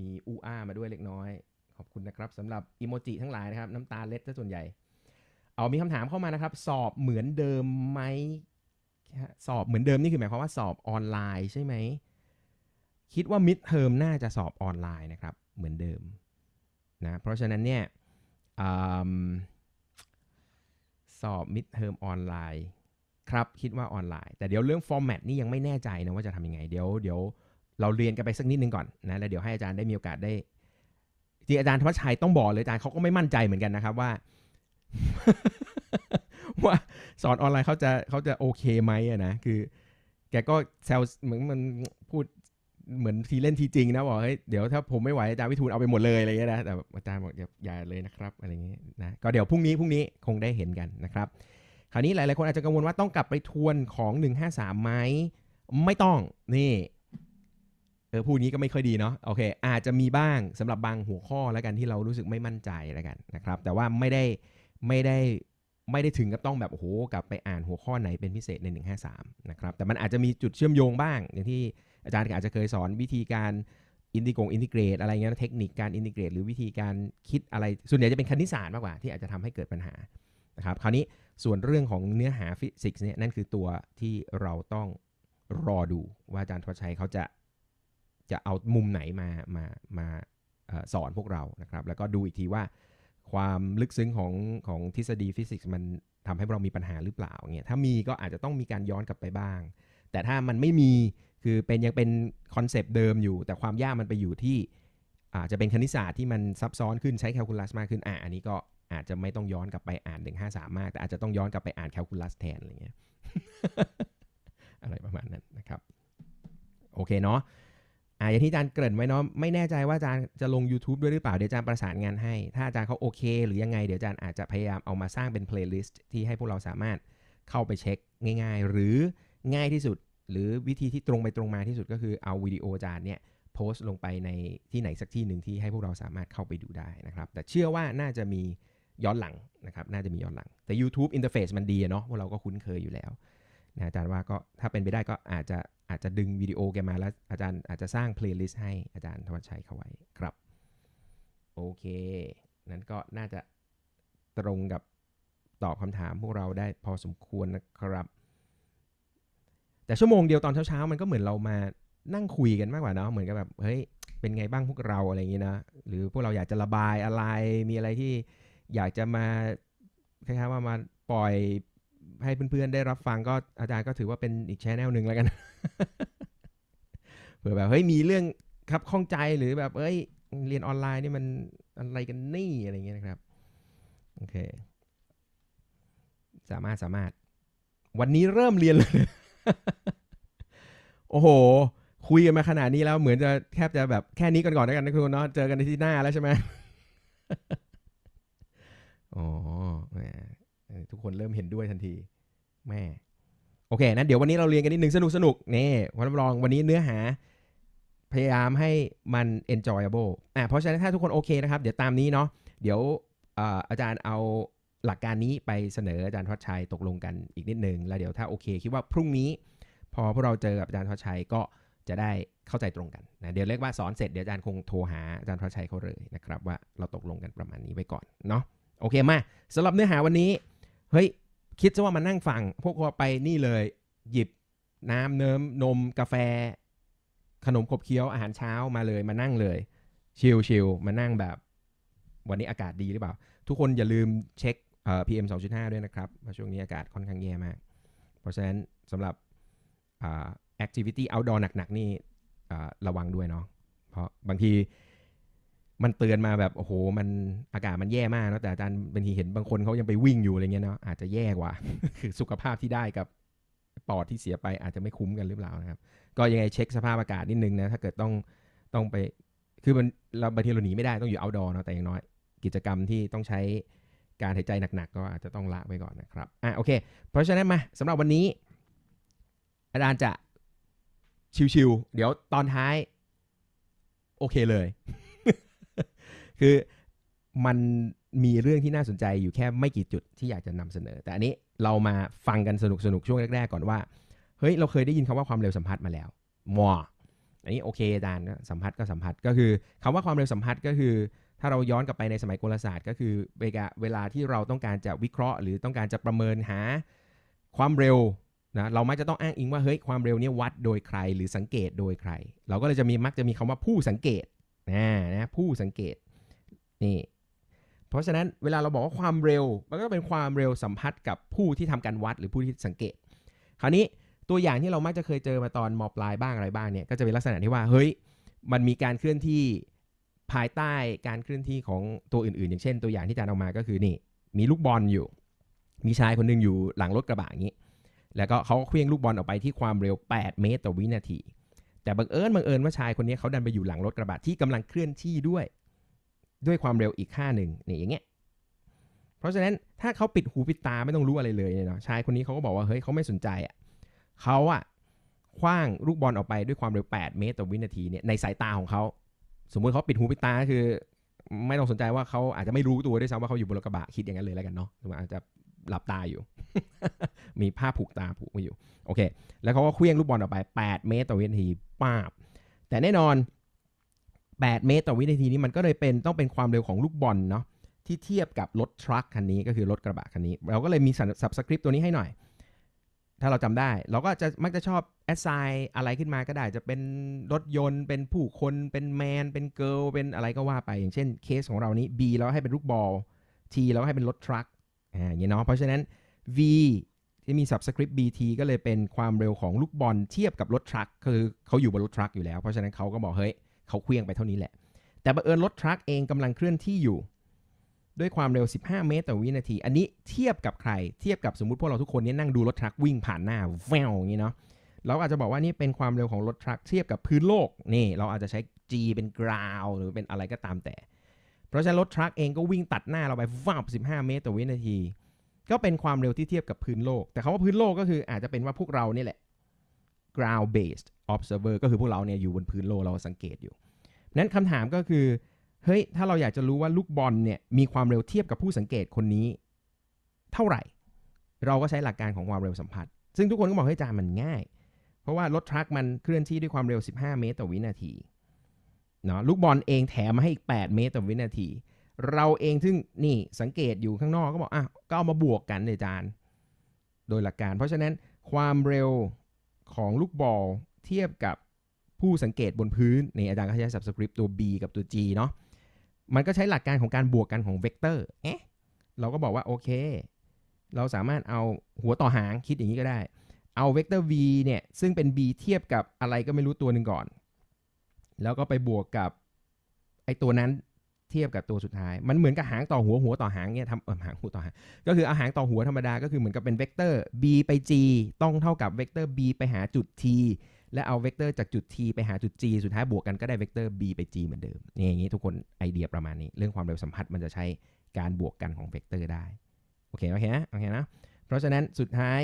มีอูอามาด้วยเล็กน้อย ขอบคุณนะครับสำหรับอิโมจิทั้งหลายนะครับ น้ำตาเล็ดซะส่วนใหญ่ เอามีคำถามเข้ามานะครับ สอบเหมือนเดิมไหมสอบเหมือนเดิมนี่คือหมายความว่าสอบออนไลน์ใช่ไหมคิดว่ามิดเทอมน่าจะสอบออนไลน์นะครับ เหมือนเดิมนะเพราะฉะนั้นเนี่ยสอบมิดเทอมออนไลน์ครับ คิดว่าออนไลน์ แต่เดี๋ยวเรื่องฟอร์แมตนี่ยังไม่แน่ใจนะ ว่าจะทำยังไง เดี๋ยวเดี๋ยวเราเรียนกันไปสักนิดนึงก่อนนะแล้วเดี๋ยวให้อาจารย์ได้มีโอกาสได้จริงอาจารย์ธวัชชัยต้องบอกเลย อาจารย์เขาก็ไม่มั่นใจเหมือนกันนะครับ ว่าว่าสอนออนไลน์เขาจะเขาจะโอเคไหมนะคือ แกก็แซวเหมือนมันพูดเหมือนทีเล่นทีจริงนะ บอกเฮ้ยเดี๋ยวถ้าผมไม่ไหวอาจารย์วิทูลเอาไปหมดเลยอะไรเงี้ยนะ แต่อาจารย์บอกอย่าเลยนะครับอะไรเงี้ยนะ ก็เดี๋ยวพรุ่งนี้พรุ่งนี้คงได้เห็นกันนะครับ คราวนี้หลายๆคนอาจจะกังวลว่าต้องกลับไปทวนของ 153ไหมไม่ต้อง นี่เออพูดนี้ก็ไม่ค่อยดีเนาะ โอเค อาจจะมีบ้างสำหรับบางหัวข้อแล้วกันที่เรารู้สึกไม่มั่นใจแล้วกันนะครับ แต่ว่าไม่ได้ไม่ได้ไม่ได้ถึงกับต้องแบบโอ้โหกลับไปอ่านหัวข้อไหนเป็นพิเศษใน 153นะครับ แต่มันอาจจะมีจุดเชื่อมโยงบ้างอย่างที่อาจารย์อาจจะเคยสอนวิธีการอินทิกงอินทิเกรตอะไรเงี้ยเทคนิคการอินทิเกรตหรือวิธีการคิดอะไร ส่วนใหญ่จะเป็นคณิตศาสตร์มากกว่าที่อาจจะทำให้เกิดปัญหานะครับคราวนี้ส่วนเรื่องของเนื้อหาฟิสิกส์เนี่ยนั่นคือตัวที่เราต้องรอดู ว่าอาจารย์ทวชัยเขาจะจะเอามุมไหนมามามาสอนพวกเรานะครับ แล้วก็ดูอีกทีว่าความลึกซึ้งของของทฤษฎีฟิสิกส์ มันทำให้เรามีปัญหาหรือเปล่าเนี่ยถ้ามีก็อาจจะต้องมีการย้อนกลับไปบ้าง แต่ถ้ามันไม่มีคือเป็นยังเป็นคอนเซปต์เดิมอยู่ แต่ความยากมันไปอยู่ที่อาจจะเป็นคณิตศาสตร์ที่มันซับซ้อนขึ้นใช้แคลคูลัสมากขึ้นอ่ะอันนี้ก็อาจจะไม่ต้องย้อนกลับไปอ่าน 153 มากแต่อาจจะต้องย้อนกลับไปอ่านแคลคูลัสแทนอะไรเงี้ยอะไรประมาณนั้นนะครับ โอเคเนาะอ่าอย่างที่อาจารย์เกริ่นไว้เนาะไม่แน่ใจว่าอาจารย์จะลง YouTube ด้วยหรือเปล่าเดี๋ยวอาจารย์ประสานงานให้ ถ้าอาจารย์เขาโอเค หรือยังไง เดี๋ยวอาจารย์อาจจะพยายามเอามาสร้างเป็นเพลย์ลิสต์ที่ให้พวกเราสามารถเข้าไปเช็คง่าย ๆ หรือง่ายที่สุดหรือวิธีที่ตรงไปตรงมาที่สุดก็คือเอาวิดีโออาจารย์เนี่ยโพสต์ลงไปในที่ไหนสักที่หนึ่งที่ให้พวกเราสามารถเข้าไปดูได้นะครับ แต่เชื่อว่าน่าจะมีย้อนหลังนะครับ น่าจะมีย้อนหลัง แต่ YouTube Interface มันดีเนาะพวกเราก็คุ้นเคยอยู่แล้วนะอาจารย์ว่าก็ถ้าเป็นไปได้ก็อาจจะอาจจะดึงวิดีโอแกมาแล้วอาจารย์อาจจะสร้างเพลย์ลิสต์ให้อาจารย์ธวัชชัยเข้าไว้ครับโอเค นั้นก็น่าจะตรงกับตอบคำถามพวกเราได้พอสมควรนะครับแต่ ชั่วโมงเดียวตอนเช้าๆ มันก็เหมือนเรามานั่งคุยกันมากกว่าเนาะเหมือนกับแบบเฮ้ยเป็นไงบ้างพวกเราอะไรอย่างนี้นะหรือพวกเราอยากจะระบายอะไรมีอะไรที่อยากจะมาคล้ายๆว่ามาปล่อยให้เพื่อนๆได้รับฟังก็อาจารย์ก็ถือว่าเป็นอีกแชแนลหนึ่งแล้วกันเผื่อแบบเฮ้ยมีเรื่องครับข้องใจหรือแบบเอ้ยเรียนออนไลน์นี่มันอะไรกันนี่อะไรอย่เงี้ยนะครับโอเค สามารถสามารถวันนี้เริ่มเรียนเลยโอ้โห คุยกันมาขนาดนี้แล้วเหมือนจะแคบจะแบบแค่นี้กันก่อนแล้วกันนะคุณเนาะเจอกันในที่หน้าแล้วใช่ไหมอ๋อทุกคนเริ่มเห็นด้วยทันทีแม่โอเคนะเดี๋ยววันนี้เราเรียนกันนิดนึงสนุกสนุกนี่วันรองวันนี้เนื้อหา พยายามให้มัน enjoyable อ่าเพราะฉะนั้นถ้าทุกคนโอเคนะครับ เดี๋ยวตามนี้เนาะเดี๋ยวอาจารย์เอาหลักการนี้ไปเสนออาจารย์ทอดชัยตกลงกันอีกนิดนึงแล้วเดี๋ยวถ้าโอเคคิดว่าพรุ่งนี้ พอพวกเราเจอกับอาจารย์ทอดชัยก็จะได้เข้าใจตรงกันนะเดี๋ยวเรียกว่าสอนเสร็จ เดี๋ยวอาจารย์คงโทรหาอาจารย์ทอดชัยเขาเลยนะครับว่าเราตกลงกันประมาณนี้ไว้ก่อนเนาะโอเคมาสำหรับเนื้อหาวันนี้เฮ้ย คิดซะว่ามานั่งฟังพวกเราไปนี่เลย หยิบน้ำเนิ้มนม กาแฟ ขนมขบเคี้ยวอาหารเช้ามาเลยมานั่งเลยชิลๆมานั่งแบบ วันนี้อากาศดีหรือเปล่าทุกคนอย่าลืมเช็คเอ่สองจุดห้าด้วยนะครับช่วงนี้อากาศค่อนข้างแย่มากเพราะฉะนั้นสำหรับแอคทิวิตี้เอาท์ดอร์หนักๆ นี่ระวังด้วยเนาะเพราะบางทีมันเตือนมาแบบโอ้โหมันอากาศมันแย่มากเนาะแต่อาจารย์บางทีเห็นบางคนเขายังไปวิ่งอยู่อะไรเงี้ยเนาะอาจจะแย่กว่าคือสุขภาพที่ได้กับปอดที่เสียไปอาจจะไม่คุ้มกันหรือเปล่านะครับ ก็ยังไงเช็คสภาพอากาศนิดนึงนะถ้าเกิดต้องต้องไปคือมันเราบางทีเราหนีไม่ได้ต้องอยู่เอาท์ดอร์เนาะแต่อย่างน้อย กิจกรรมที่ต้องใช้การหายใจหนักๆก็อาจจะต้องละไปก่อนนะครับ อ่ะโอเค เพราะฉะนั้นมาสำหรับวันนี้ อาจารย์จะ ชิวๆ เดี๋ยวตอนท้าย โอเคเลย คือมันมีเรื่องที่น่าสนใจอยู่แค่ไม่กี่จุดที่อยากจะนำเสนอ แต่อันนี้เรามาฟังกันสนุกๆ ช่วงแรกๆก่อนว่า เฮ้ย เราเคยได้ยินคำว่าความเร็วสัมผัสมาแล้ว มออันนี้โอเคอาจารย์สัมผัสก็สัมผัสก็คือ คำว่าความเร็วสัมผัสก็คือถ้าเราย้อนกลับไปในสมัยโกลศาสตร์ก็คือเวลาที่เราต้องการจะวิเคราะห์ หรือต้องการจะประเมินหาความเร็วนะเรามักจะต้องอ้างอิงว่าเฮ้ยความเร็วนี้วัดโดยใคร หรือสังเกตโดยใคร เราก็เลยจะมีมักจะมีคำว่าผู้สังเกตนะนะผู้สังเกตนี่เพราะฉะนั้นเวลาเราบอกว่าความเร็วมันก็เป็นความเร็วสัมพัทธ์กับผู้ที่ทำการวัด หรือผู้ที่สังเกต คราวนี้ตัวอย่างที่เรามักจะเคยเจอมาตอนมอปลายบ้างอะไรบ้างเนี่ยก็จะเป็นลักษณะที่ว่าเฮ้ยมันมีการเคลื่อนที่ภายใต้การเคลื่อนที่ของตัวอื่นๆ อย่างเช่นตัวอย่างที่อาจารย์เอามาก็คือนี่ มีลูกบอลอยู่ มีชายคนนึงอยู่หลังรถกระบะอย่างนี้ แล้วก็เขาก็เคลื่องลูกบอลออกไปที่ความเร็ว 8 เมตรต่อวินาที แต่บังเอิญบังเอิญว่าชายคนนี้เขาดันไปอยู่หลังรถกระบะที่กำลังเคลื่อนที่ด้วย ด้วยความเร็วอีกค่าหนึ่งนี่อย่างเงี้ยเพราะฉะนั้นถ้าเขาปิดหูปิดตาไม่ต้องรู้อะไรเลยเนาะชายคนนี้เขาก็บอกว่าเฮ้ยเขาไม่สนใจอ่ะเขาอ่ะคว้างลูกบอลออกไปด้วยความเร็ว 8 เมตรต่อวินาทีเนี่ยในสายตาของเขาสมมติเขาปิดหูปิดตาคือ ไม่ต้องสนใจว่าเขาอาจจะไม่รู้ตัวด้วยซ้ำว่าเขาอยู่บนรถกระบะคิดอย่างนั้นเลยแล้วกันเนาะหรืออาจจะหลับตาอยู่ มีผ้าผูกตาผูกไว้อยู่ โอเค แล้วเขาก็เคลื่องลูกบอลออกไป 8 เมตรต่อวินาทีป้าบ แต่แน่นอน 8 เมตรต่อวินาทีนี้มันก็เลยเป็นต้องเป็นความเร็วของลูกบอลเนาะที่เทียบกับรถทรัคคันนี้ก็คือรถกระบะคันนี้เราก็เลยมีสับสคริปต์ตัวนี้ให้หน่อยถ้าเราจำได้เราก็จะมักจะชอบแอสไซน์อะไรขึ้นมาก็ได้จะเป็นรถยนต์ เป็นผู้คนเป็นแมนเป็นเกิลเป็นอะไรก็ว่าไป อย่างเช่นเคสของเรานี้ B แล้วให้เป็นลูกบอล T แล้วให้เป็นรถทรัคอ่าอย่างเนาะเพราะฉะนั้น V ที่มี subscript BT ก็เลยเป็นความเร็วของลูกบอลเทียบกับรถทรัคคือเขาอยู่บนรถทรัคอยู่แล้ว เพราะฉะนั้นเขาก็บอกเฮ้ยเขาเคลื่องไปเท่านี้แหละ แต่บังเอิญรถทรัคเองกำลังเคลื่อนที่อยู่ด้วยความเร็ว 15 เมตรต่อวินาที อันนี้เทียบกับใคร เทียบกับสมมติพวกเราทุกคนนี่นั่งดูรถทรัควิ่งผ่านหน้าแววอย่างนี้เนาะ เราอาจจะบอกว่า นี่เป็นความเร็วของรถทรัคเทียบกับพื้นโลก นี่ เราอาจจะใช้ G เป็นกราวหรือเป็นอะไรก็ตามแต่ เพราะฉะนั้นรถทรัคเองก็วิ่งตัดหน้าเราไปว้าว15 เมตรต่อวินาที ก็เป็นความเร็วที่เทียบกับพื้นโลก แต่คำว่าพื้นโลกก็คือ อาจจะเป็นว่าพวกเราเนี่แหละ ground based observer ก็คือพวกเราเนี่ยอยู่บนพื้นโลกเราสังเกตอยู่นั้นคำถามก็คือเฮ้ย ถ้าเราอยากจะรู้ว่าลูกบอลเนี่ยมีความเร็วเทียบกับผู้สังเกตคนนี้ เท่าไหร่ เราก็ใช้หลักการของความเร็วสัมผัสซึ่งทุกคนก็บอกให้จามันง่าย เพราะว่ารถทรัคมันเคลื่อนที่ด้วยความเร็ว15 เมตรต่อวินาที เนาะ ลูกบอลเองแถมมาให้อีก 8 เมตรต่อวินาที เราเองซึ่งนี่สังเกตอยู่ข้างนอกก็บอก อ่ะก็เอามาบวกกันเลยจานโดยหลักการ เพราะฉะนั้นความเร็วของลูกบอลเทียบกับผู้สังเกตบนพื้นในอาจารย์ก็ใช้ subscript ตัว b กับตัว g เนาะมันก็ใช้หลักการของการบวกกันของเวกเตอร์ เอ๊ะ เราก็บอกว่าโอเค เราสามารถเอาหัวต่อหางคิดอย่างนี้ก็ได้ เอาเวกเตอร์ v เนี่ย ซึ่งเป็น b เทียบกับอะไรก็ไม่รู้ตัวหนึ่งก่อน แล้วก็ไปบวกกับไอตัวนั้นเทียบกับตัวสุดท้าย มันเหมือนกับหางต่อหัวหัวต่อหางเนี่ยทำหางหัวต่อหาง ก็คือเอาหางต่อหัวธรรมดา ก็คือเหมือนกับเป็นเวกเตอร์ b ไป g ต้องเท่ากับเวกเตอร์ b ไปหาจุด t และเอาเวกเตอร์จากจุด t ไปหาจุด g สุดท้ายบวกกันก็ได้เวกเตอร์ b ไป g เหมือนเดิม นี่อย่างนี้ทุกคนไอเดียประมาณนี้ เรื่องความเร็วสัมผัสมันจะใช้การบวกกันของเวกเตอร์ได้ โอเคโอเคนะโอเคนะ เพราะฉะนั้นสุดท้าย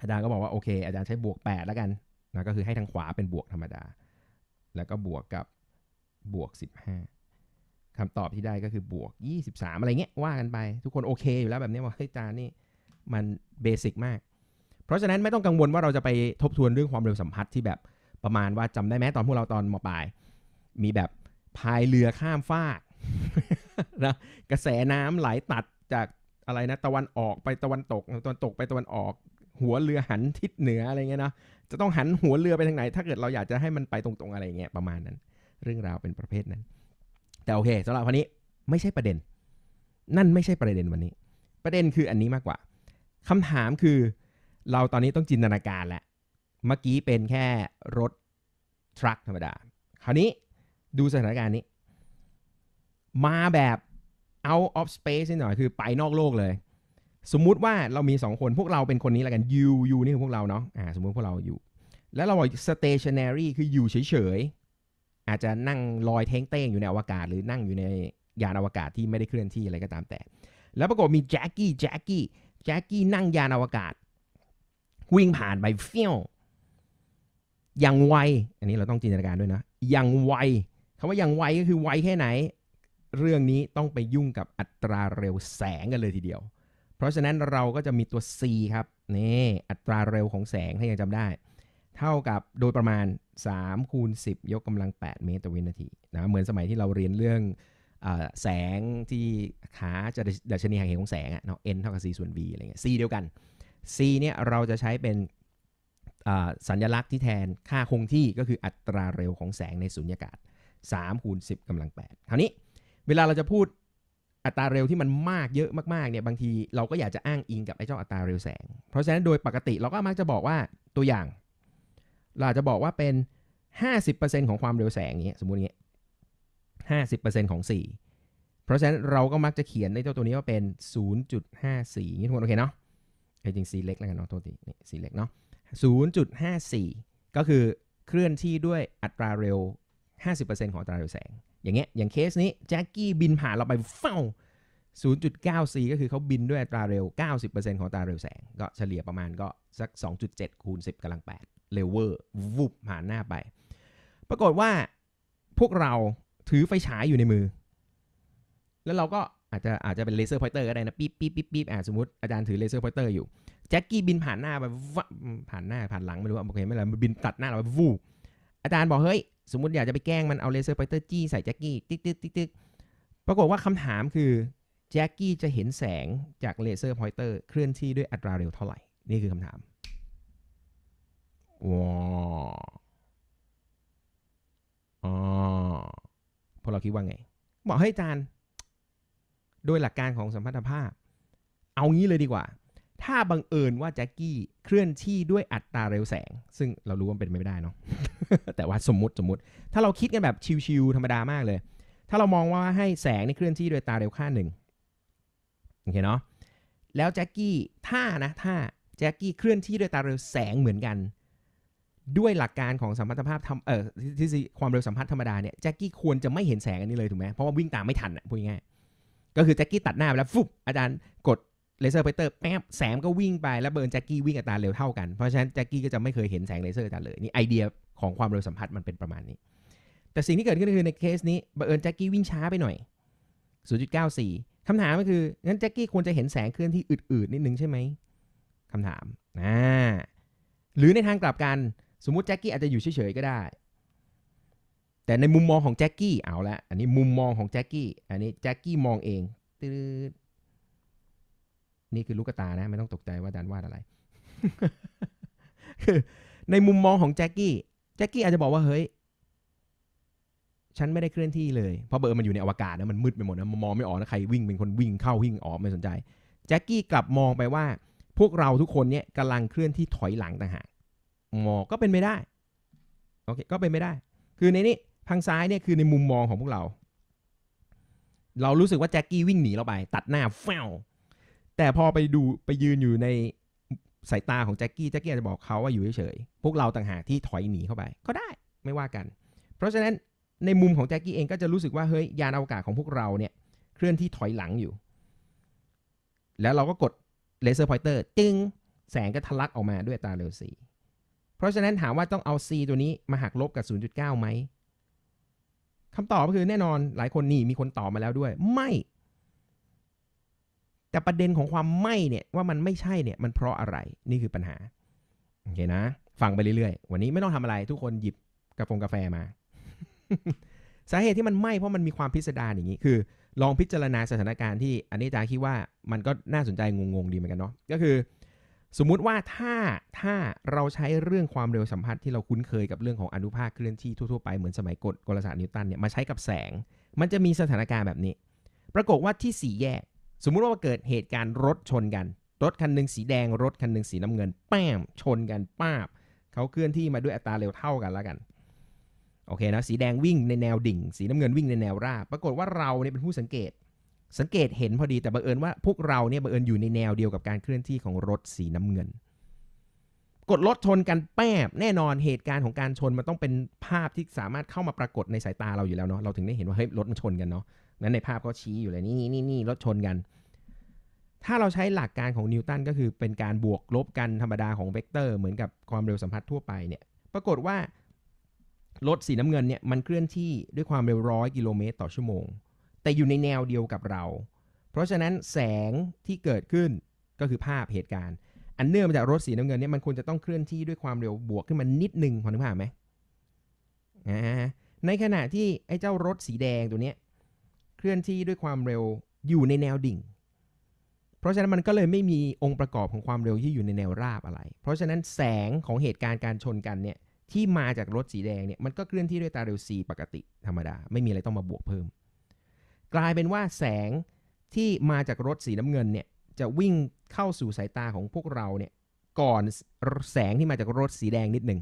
อาจารย์ก็บอกว่าโอเคอาจารย์ใช้บวก 8 แล้วกันนะก็คือให้ทางขวาเป็นบวกธรรมดา แล้วก็บวกกับบวก15 คำตอบที่ได้ก็คือบวก23 อะไรเงี้ยว่ากันไป ทุกคนโอเคอยู่แล้วแบบนี้ว่าเฮ้ยจา์นี่มันเบสิกมากเพราะฉะนั้นไม่ต้องกังวลว่าเราจะไปทบทวนเรื่องความเร็วสัมผัสที่แบบประมาณว่าจำได้ไหมตอนพวกเราตอนมปลาย มีแบบพายเรือข้ามฟากนะกระแสน้ำไหลตัดจากอะไรนะ ตะวันออกไปตะวันตกตะวันตกไปตะวันออก หัวเรือหันทิศเหนืออะไรเงี้ยเนาะจะต้องหันหัวเรือไปทางไหนถ้าเกิดเราอยากจะให้มันไปตรง ๆอะไรเงี้ยประมาณนั้น เรื่องราวเป็นประเภทนั้น แต่โอเคสำหรับวันนี้ไม่ใช่ประเด็น นั่นไม่ใช่ประเด็นวันนี้ ประเด็นคืออันนี้มากกว่า คำถามคือเราตอนนี้ต้องจินตนาการแหละเมื่อกี้เป็นแค่รถ ทรัคธรรมดา คราวนี้ดูสถานการณ์นี้ มาแบบ out of space นิดหน่อย คือไปนอกโลกเลย สมมุติว่าเรามี2คน พวกเราเป็นคนนี้แล้วกันยูยูนี่คือพวกเราเนาะอ่าสมมุติพวกเราอยู่ แล้วเราบอก stationary คืออยู่เฉยๆ อาจจะนั่งลอยเท้งเต้งอยู่ในอวกาศ หรือนั่งอยู่ในยานอวกาศที่ไม่ได้เคลื่อนที่อะไรก็ตามแต่ แล้วปรากฏมีแจ็คกี้แจ็คกี้แจ็คกี้นั่งยานอวกาศวิ่งผ่านไปเฟี้ยวอย่างไว อันนี้เราต้องจินตนาการด้วยนะอย่างไวคำว่าอย่างไวก็คือไวแค่ไหน เรื่องนี้ต้องไปยุ่งกับอัตราเร็วแสงกันเลยทีเดียว เพราะฉะนั้นเราก็จะมีตัว c ครับนี่อัตราเร็วของแสงถ้ายังจำได้ เท่ากับโดยประมาณ3คูณ10ยกกำลัง8เมตรต่อวินาทีนะเหมือนสมัยที่เราเรียนเรื่องอแสงที่หาจะดัชนีแห่งเหของแสงอะเนาะ n เท่ากับ c ส่วน v อะไรเงี้ย c เดียวกัน c เนี่ยเราจะใช้เป็นสัญลักษณ์ที่แทนค่าคงที่ก็คืออัตราเร็วของแสงในสุญญากาศ3คูณ10กำลัง8คราวนี้เวลาเราจะพูดอัตราเร็วที่มันมากเยอะมากๆเนี่ยบางทีเราก็อยากจะอ้างอิงกับไอ้เจ้าอัตราเร็วแสงเพราะฉะนั้นโดยปกติเราก็มักจะบอกว่าตัวอย่าง เราจะบอกว่าเป็น 50%ของความเร็วแสงเงี้ยสมมุติเงี้ย50%ของ4 เพราะฉะนั้นเราก็มักจะเขียนในเจ้าตัวนี้ว่าเป็น 0.54างนี้ทุกคนโอเคเนาะจริงสีเล็กแล้วกันเนาะโทษทีนี่เล็กเนาะ 0.54 ก็คือเคลื่อนที่ด้วยอัตราเร็ว 50%ของอัตราเร็วแสง อย่างเงี้ย อย่างเคสนี้แจ็คกี้บินผ่านเราไปเฝ้า 0.94 ก็คือเขาบินด้วยอัตราเร็ว 90%ของอัตราเร็วแสง ก็เฉลี่ยประมาณก็สัก 2.7 คูณ10กำลัง 8เลเวอร์วุบผ่านหน้าไป ปรากฏว่าพวกเราถือไฟฉายอยู่ในมือ แล้วเราก็อาจจะอาจจะเป็นเลเซอร์พอยเตอร์ก็ได้นะปี๊บปี๊บปี๊บปี๊บอ่าสมมติอาจารย์ถือเลเซอร์พอยเตอร์อยู่ แจ็คกี้บินผ่านหน้าไปผ่านหน้าผ่านหลังไม่รู้ โอเคไม่เป็นไรบินตัดหน้าเราไปวูอาจารย์บอกเฮ้ย สมมติอยากจะไปแกล้งมันเอาเลเซอร์พอยเตอร์จี้ใส่แจ็คกี้ ติ๊กติ๊กติ๊กติ๊กปรากฏว่าคำถามคือ แจ็คกี้จะเห็นแสงจากเลเซอร์พอยเตอร์เคลื่อนที่ด้วยอัตราเร็วเท่าไหร่นี่คือคำถามว้าออพอเราคิดว่าไงบอกเฮ้ยอาจารย์โดยหลักการของสัมพัทธภาพ เอางี้เลยดีกว่า ถ้าบังเอิญว่าแจ็คกี้เคลื่อนที่ด้วยอัตราเร็วแสง ซึ่งเรารู้ว่าเป็นไม่ได้เนาะแต่ว่าสมมติสมมติ ถ้าเราคิดกันแบบชิวๆธรรมดามากเลย ถ้าเรามองว่าให้แสงนี่เคลื่อนที่ด้วยตาเร็วค่าหนึ่งโอเคเนาะ แล้วแจ็คกี้ถ้านะถ้าแจ็คกี้เคลื่อนที่ด้วยตาเร็วแสงเหมือนกัน ด้วยหลักการของสัมพัทธภาพทำเอ่อที่ีความเร็วสัมพัทธธรรมดาเนี่ยแจ็คกี้ควรจะไม่เห็นแสงอันนี้เลยถูกไหมเพราะว่าวิ่งตามไม่ทันอ่ะพูดง่ายก็คือแจ็คกี้ตัดหน้าไปแล้วฟุบอาจารย์กดเลเซอร์ไพเตอร์แป๊บ แสงก็วิ่งไปแล้วเบิร์นแจ็คกี้วิ่งอัตราเร็วเท่ากัน เพราะฉะนั้นแจ็คกี้ก็จะไม่เคยเห็นแสงเลเซอร์อาจารย์เลย นี่ไอเดียของความเร็วสัมผัสมันเป็นประมาณนี้ แต่สิ่งที่เกิดขึ้นก็คือในเคสนี้เบิร์อแจ็คกี้วิ่งช้าไปหน่อย 0.94 คำถามก็คือ งั้นแจ็คกี้ควรจะเห็นแสงเคลื่อนที่อืดๆนิดนึงใช่ไหมคำถามนะหรือในทางกลับกันสมมติแจ็คกี้อาจจะอยู่เฉยๆก็ได้แต่ในมุมมองของแจ็คกี้เอาละอันนี้มุมมองของแจ็คกี้อันนี้แจ็คกี้มองเองตืดนี่คือลูกตานะไม่ต้องตกใจว่าดันวาดอะไร คือ ในมุมมองของแจ็คกี้แจ็คกี้อาจจะบอกว่าเฮ้ยฉันไม่ได้เคลื่อนที่เลยเพราะเบอร์มันอยู่ในอวกาศนะมันมืดไปหมดนะมองไม่ออกนะใครวิ่งเป็นคนวิ่งเข้าวิ่งออกไม่สนใจแจ็คกี้กลับมองไปว่าพวกเราทุกคนเนี่ยกำลังเคลื่อนที่ถอยหลังต่างหากมองก็เป็นไม่ได้โอเค ก็เป็นไม่ได้ คือในนี้ทางซ้ายเนี่ยคือในมุมมองของพวกเรา เรารู้สึกว่าแจ็คกี้วิ่งหนีเราไปตัดหน้าเฝ้า แต่พอไปดูไปยืนอยู่ในสายตาของแจ็คกี้แจ็คกี้อาจจะบอกเขาว่าอยู่เฉยๆพวกเราต่างหากที่ถอยหนีเข้าไป ก็ได้ไม่ว่ากัน เพราะฉะนั้นในมุมของแจ็คกี้เอง ก็จะรู้สึกว่าเฮ้ยยานอวกาศของพวกเราเนี่ย เคลื่อนที่ถอยหลังอยู่ แล้วเราก็กดเลเซอร์พอยเตอร์จึง แสงก็ทะลักออกมาด้วยตาเร็วสีเพราะฉะนั้นถามว่าต้องเอา C ตัวนี้มาหักลบกับ 0.9ไหมคำตอบก็คือแน่นอนหลายคนนี่มีคนตอบมาแล้วด้วย ไม่แต่ประเด็นของความไม่เนี่ย ว่ามันไม่ใช่เนี่ย มันเพราะอะไรนี่คือปัญหาโอเคนะฟังไปเรื่อยๆวันนี้ไม่ต้องทำอะไร ทุกคนหยิบกาแฟกาแฟมาสาเหตุที่มันไม่เพราะมันมีความพิสดารอย่างนี้ คือ ลองพิจารณาสถานการณ์ที่อันนี้จาคิดว่ามันก็น่าสนใจงงๆดีเหมือนกันเนาะก็คือสมมุติว่าถ้าถ้าเราใช้เรื่องความเร็วสัมพัทธ์ที่เราคุ้นเคยกับเรื่องของอนุภาค เคลื่อนที่ทั่ว ๆ ไปเหมือนสมัยกฎกลศาสตร์นิวตันเนี่ยมาใช้กับแสง มันจะมีสถานการณ์แบบนี้ ปรากฏว่าที่สี่แยกสมมุติว่าเกิดเหตุการณ์รถชนกันรถคันหนึ่งสีแดง รถคันหนึ่งสีน้ำเงินแป้มชนกันป้าบเขาเคลื่อนที่มาด้วยอัตราเร็วเท่ากันแล้วกัน โอเคนะสีแดงวิ่งในแนวดิ่งสีน้ำเงินวิ่งในแนวราบปรากฏว่าเราเนี่ยเป็นผู้สังเกตสังเกตเห็นพอดี แต่บังเอิญว่าพวกเราเนี่ยบังเอิญอยู่ในแนวเดียวกับการเคลื่อนที่ของรถสีน้ำเงิน กดรถชนกันแป๊บแน่นอนเหตุการณ์ของการชนมันต้องเป็นภาพที่สามารถเข้ามาปรากฏในสายตาเราอยู่แล้วเนาะเราถึงได้เห็นว่าเฮ้ยรถมันชนกันเนาะนั้นในภาพก็ชี้อยู่เลยนี่นี่นี่รถชนกัน ถ้าเราใช้หลักการของนิวตันก็คือเป็นการบวกลบกันธรรมดาของเวกเตอร์เหมือนกับความเร็วสัมพัทธ์ทั่วไปเนี่ยปรากฏว่ารถสีน้ำเงินเนี่ยมันเคลื่อนที่ด้วยความเร็วร้อยกิโลเมตรต่อชั่วโมงแต่อยู่ในแนวเดียวกับเรา เพราะฉะนั้นแสงที่เกิดขึ้นก็คือภาพเหตุการณ์ อันเนื่องมาจากรถสีน้ำเงินเนี่ยมันควรจะต้องเคลื่อนที่ด้วยความเร็วบวกขึ้นมานิดนึงพอถึงภาพไหมในขณะที่ไอ้เจ้ารถสีแดงตัวเนี้ยเคลื่อนที่ด้วยความเร็วอยู่ในแนวดิ่ง เพราะฉะนั้นมันก็เลยไม่มีองค์ประกอบของความเร็วที่อยู่ในแนวราบอะไร เพราะฉะนั้นแสงของเหตุการณ์การชนกันเนี่ยที่มาจากรถสีแดงเนี่ยมันก็เคลื่อนที่ด้วยตาเร็ว c ปกติธรรมดาไม่มีอะไรต้องมาบวกเพิ่มกลายเป็นว่าแสงที่มาจากรถสีน้ำเงินเนี่ยจะวิ่งเข้าสู่สายตาของพวกเราเนี่ยก่อนแสงที่มาจากรถสีแดงนิดหนึ่ง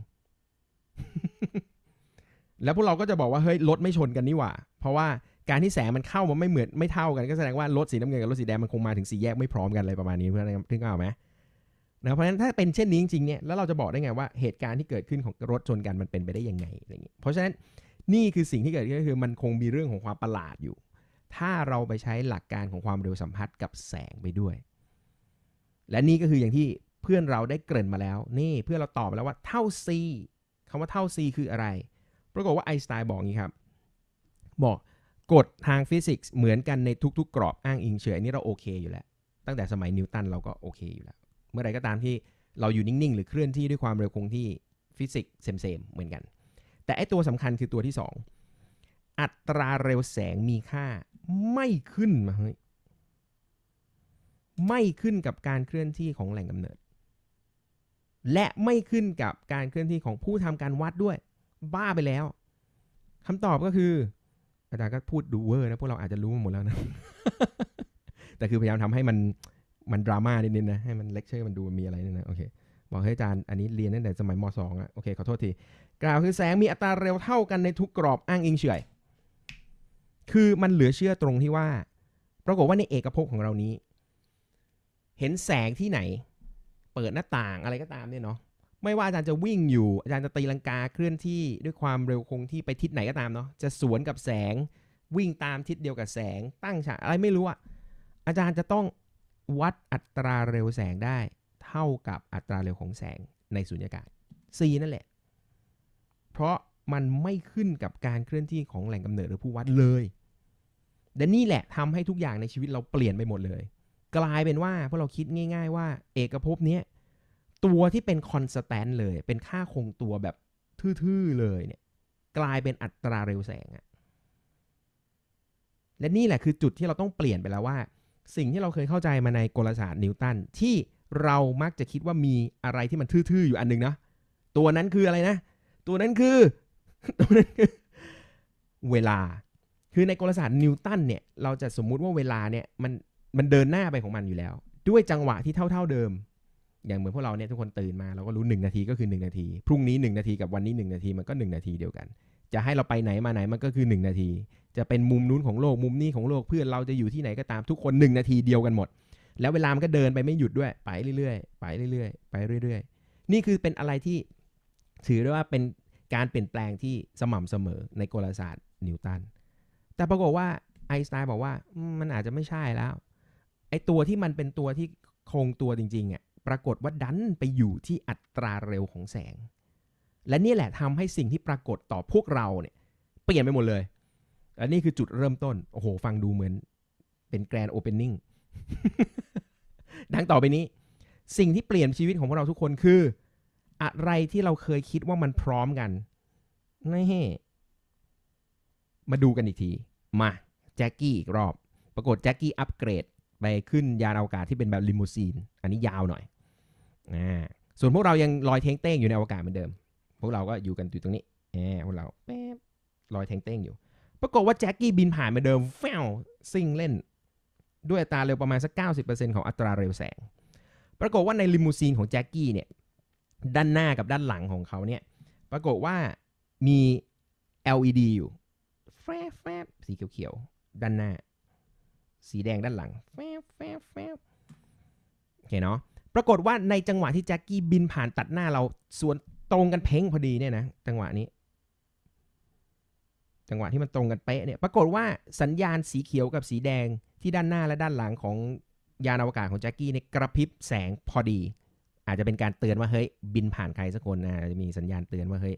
แล้วพวกเราก็จะบอกว่าเฮ้ยรถไม่ชนกันนี่หว่า เพราะว่าการที่แสงมันเข้ามันไม่เหมือนไม่เท่ากันก็แสดงว่ารถสีน้ำเงินกับรถสีแดงมันคงมาถึงสีแยกไม่พร้อมกันอะไรประมาณนี้เพื่อนถึงเอาไหมนะ เพราะฉะนั้นถ้าเป็นเช่นนี้จริงๆเนี่ยแล้วเราจะบอกได้ไงว่าเหตุการณ์ที่เกิดขึ้นของรถชนกันมันเป็นไปได้ยังไงอะไรอย่างเงี้ยเพราะฉะนั้นนี่คือสิ่งที่เกิดขึ้นคือมันคงมีเรื่องของความประหลาดอยู่ถ้าเราไปใช้หลักการของความเร็วสัมผัสกับแสงไปด้วย และนี่ก็คืออย่างที่เพื่อนเราได้เกริ่นมาแล้ว นี่เพื่อนเราตอบไปแล้วว่าเท่า c คำว่าเท่า c คืออะไร ปรากฏว่าไอน์สไตน์บอกงี้ครับ บอกกฎทางฟิสิกส์เหมือนกันในทุกๆกรอบอ้างอิงเฉยอันนี้เราโอเคอยู่แล้ว ตั้งแต่สมัยนิวตันเราก็โอเคอยู่แล้ว เมื่อไรก็ตามที่เราอยู่นิ่งๆหรือเคลื่อนที่ด้วยความเร็วคงที่ ฟิสิกส์เซมๆเหมือนกัน แต่ไอตัวสำคัญคือตัวที่ 2 อัตราเร็วแสงมีค่าไม่ขึ้นมาเฮ้ยไม่ขึ้นกับการเคลื่อนที่ของแหล่งกำเนิด และไม่ขึ้นกับการเคลื่อนที่ของผู้ทำการวัดด้วย บ้าไปแล้ว คำตอบก็คืออาจารย์ก็พูดดูเวอร์นะพวกเราอาจจะรู้หมดแล้วนะแต่คือพยายามทำให้มันมันดราม่านิดงนะให้มันเลคเชอร์มันดูมีอะไรนนะโอเคบอกให้อาจารย์อันนี้เรียนตั้งแต่สมัยมสอ่ะโอเคขอโทษทีกล่าวคือแสงมีอัตราเร็วเท่ากันในทุกกรอบอ้างอิงเฉยคือมันเหลือเชื่อตรงที่ว่าปรากฏว่าในเอกภพของเรานี้ เห็นแสงที่ไหน เปิดหน้าต่างอะไรก็ตามเนี่ยเนาะไม่ว่าอาจารย์จะวิ่งอยู่อาจารย์จะตีลังกาเคลื่อนที่ด้วยความเร็วคงที่ไปทิศไหนก็ตามเนาะจะสวนกับแสงวิ่งตามทิศเดียวกับแสงตั้งฉากอะไรไม่รู้อะอาจารย์จะต้องวัดอัตราเร็วแสงได้เท่ากับอัตราเร็วของแสงในสุญญากาศ c นั่นแหละ เพราะมันไม่ขึ้นกับการเคลื่อนที่ของแหล่งกำเนิดหรือผู้วัดเลย และนี่แหละทำให้ทุกอย่างในชีวิตเราเปลี่ยนไปหมดเลย กลายเป็นว่าพวกเราคิดง่าย ๆ ว่า เอกภพเนี้ยตัวที่เป็นคอนสแตนต์เลย เป็นค่าคงตัวแบบทื่อๆเลยเนี่ย กลายเป็นอัตราเร็วแสงอะ และนี่แหละคือจุดที่เราต้องเปลี่ยนไปแล้วว่า สิ่งที่เราเคยเข้าใจมาในกลศาสตร์นิวตันที่เรามักจะคิดว่ามีอะไรที่มันทื่อๆอยู่อันนึงนะตัวนั้นคืออะไรนะ ตัวนั้นคือเวลาคือในกลศาสตร์นิวตันเนี่ย เราจะสมมุติว่าเวลาเนี่ยมันมันเดินหน้าไปของมันอยู่แล้ว ด้วยจังหวะที่เท่าเท่าเดิม อย่างเหมือนพวกเราเนี่ยทุกคนตื่นมา เราก็รู้ 1 นาทีก็คือ 1 นาที พรุ่งนี้ 1 นาทีกับวันนี้ 1 นาทีมันก็ 1 นาทีเดียวกัน จะให้เราไปไหนมาไหนมันก็คือ 1 นาที จะเป็นมุมนู้นของโลกมุมนี้ของโลกเพื่อนเราจะอยู่ที่ไหนก็ตาม ทุกคน 1 นาทีเดียวกันหมด แล้วเวลามันก็เดินไปไม่หยุดด้วย ไปเรื่อยๆไปเรื่อยๆไปเรื่อยๆนี่คือเป็นอะไรที่ถือได้ว่าเป็นการเปลี่ยนแปลงที่สม่ำเสมอในกลศาสตร์นิวตัน แต่ปรากฏว่าไอน์สไตน์บอกว่ามันอาจจะไม่ใช่แล้ว ไอตัวที่มันเป็นตัวที่คงตัวจริงๆอ่ะ ปรากฏว่าดันไปอยู่ที่อัตราเร็วของแสง และนี่แหละทำให้สิ่งที่ปรากฏต่อพวกเราเนี่ยเปลี่ยนไปหมดเลย อันนี้คือจุดเริ่มต้น โอ้โห ฟังดูเหมือน เป็นแกรนโอเปนนิ่ง ดังต่อไปนี้ สิ่งที่เปลี่ยนชีวิตของพวกเราทุกคนคืออะไรที่เราเคยคิดว่ามันพร้อมกันนี่มาดูกันอีกที มาแจ็กกี้อีกรอบ ปรากฏแจ็กกี้อัปเกรดไปขึ้นยานอวกาศที่เป็นแบบลิมูซีน อันนี้ยาวหน่อยอ่าส่วนพวกเรายังลอยเทงเต้งอยู่ในอวกาศเหมือนเดิม พวกเราก็อยู่กันอยู่ตรงนี้แอบพวกเราแป๊บลอยเทงเต้งอยู่ ปรากฏว่าแจ็กกี้บินผ่านมาเดิมแฟวซิ่งเล่นด้วยอัตราเร็วประมาณสัก90%ของอัตราเร็วแสง ปรากฏว่าในลิมูซีนของแจ็กกี้เนี่ยด้านหน้ากับด้านหลังของเขาเนี่ย ปรากฏว่ามี LED อยู่ แฟบ แฟบ สีเขียว ๆ ด้านหน้า สีแดงด้านหลัง แฟบ แฟบ แฟบ โอเคเนาะ ปรากฏว่าในจังหวะที่แจ็คกี้บินผ่านตัดหน้าเราส่วนตรงกันเพ้งพอดีเนี่ยนะ จังหวะนี้ จังหวะที่มันตรงกันเป๊ะเนี่ย ปรากฏว่าสัญญาณสีเขียวกับสีแดงที่ด้านหน้าและด้านหลังของยานอวกาศของแจ็คกี้ในกระพริบแสงพอดีอาจจะเป็นการเตือนว่าเฮ้ยบินผ่านใครสักคนนะจะมีสัญญาณเตือนว่าเฮ้ย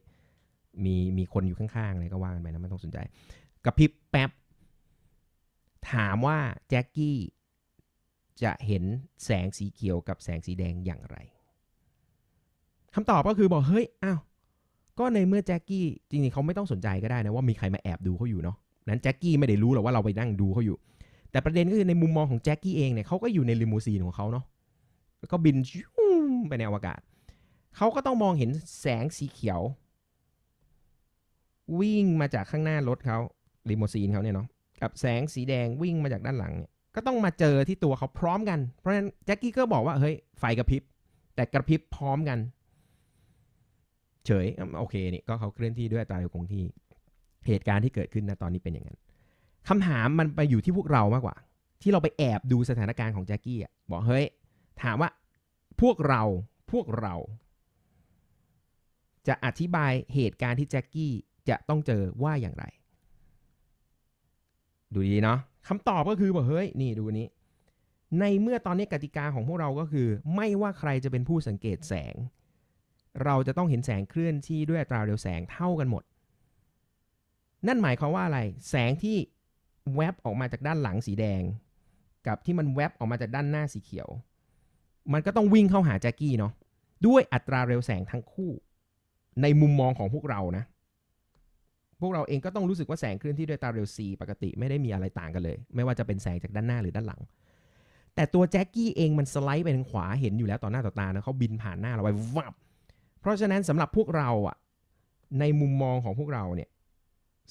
มีมีคนอยู่ข้างๆอะไรก็ว่ากันไปนะไม่ต้องสนใจกับพิบแป๊บถามว่าแจ็คกี้จะเห็นแสงสีเขียวกับแสงสีแดงอย่างไรคำตอบก็คือบอกเฮ้ยอ้าวก็ในเมื่อแจ็คกี้จริงๆเขาไม่ต้องสนใจก็ได้นะว่ามีใครมาแอบดูเขาอยู่เนาะนั้นแจ็คกี้ไม่ได้รู้หรอกว่าเราไปนั่งดูเขาอยู่แต่ประเด็นก็คือในมุมมองของแจ็คกี้เองเนี่ยเขาก็อยู่ในลิมูซีนของเขาเนาะก็บินชไปในอวกาศ เขาก็ต้องมองเห็นแสงสีเขียว วิ่งมาจากข้างหน้ารถเขาลิโมซีนเขาเนี่ยเนาะ กับแสงสีแดงวิ่งมาจากด้านหลังเนี่ย ก็ต้องมาเจอที่ตัวเขาพร้อมกัน เพราะฉะนั้นแจ็คกี้ก็บอกว่า เฮ้ย ไฟกระพริบ แต่กระพริบพร้อมกัน เฉย โอเคนี่ก็เขาเคลื่อนที่ด้วยตาเียวคงที่ เหตุการณ์ที่เกิดขึ้นนะตอนนี้เป็นอย่างนั้นคำถามมันไปอยู่ที่พวกเรามากกว่า ที่เราไปแอบดูสถานการณ์ของแจ็คกี้อ่ะ บอก เฮ้ย ถามว่าพวกเราพวกเรา จะอธิบายเหตุการณ์ที่แจ็คกี้จะต้องเจอว่าอย่างไร ดูดีเนาะคำตอบก็คือบอกเฮ้ย นี่ ดูนี้ ในเมื่อตอนนี้กติกาของพวกเราก็คือ ไม่ว่าใครจะเป็นผู้สังเกตแสง เราจะต้องเห็นแสงเคลื่อนที่ด้วยอัตราเร็วแสงเท่ากันหมด นั่นหมายความว่าอะไร แสงที่แวบออกมาจากด้านหลังสีแดง กับที่มันแวบออกมาจากด้านหน้าสีเขียวมันก็ต้องวิ่งเข้าหาแจ็คกี้เนาะด้วยอัตราเร็วแสงทั้งคู่ ในมุมมองของพวกเรานะ พวกเราเองก็ต้องรู้สึกว่าแสงเคลื่อนที่ด้วยตาเร็ว c ปกติไม่ได้มีอะไรต่างกันเลย ไม่ว่าจะเป็นแสงจากด้านหน้าหรือด้านหลัง แต่ตัวแจ็คกี้เองมันสไลด์ไปทางขวาเห็นอยู่แล้วต่อหน้าต่อตานะเขาบินผ่านหน้าเราไปวับเพราะฉะนั้นสำหรับพวกเราอ่ะในมุมมองของพวกเราเนี่ย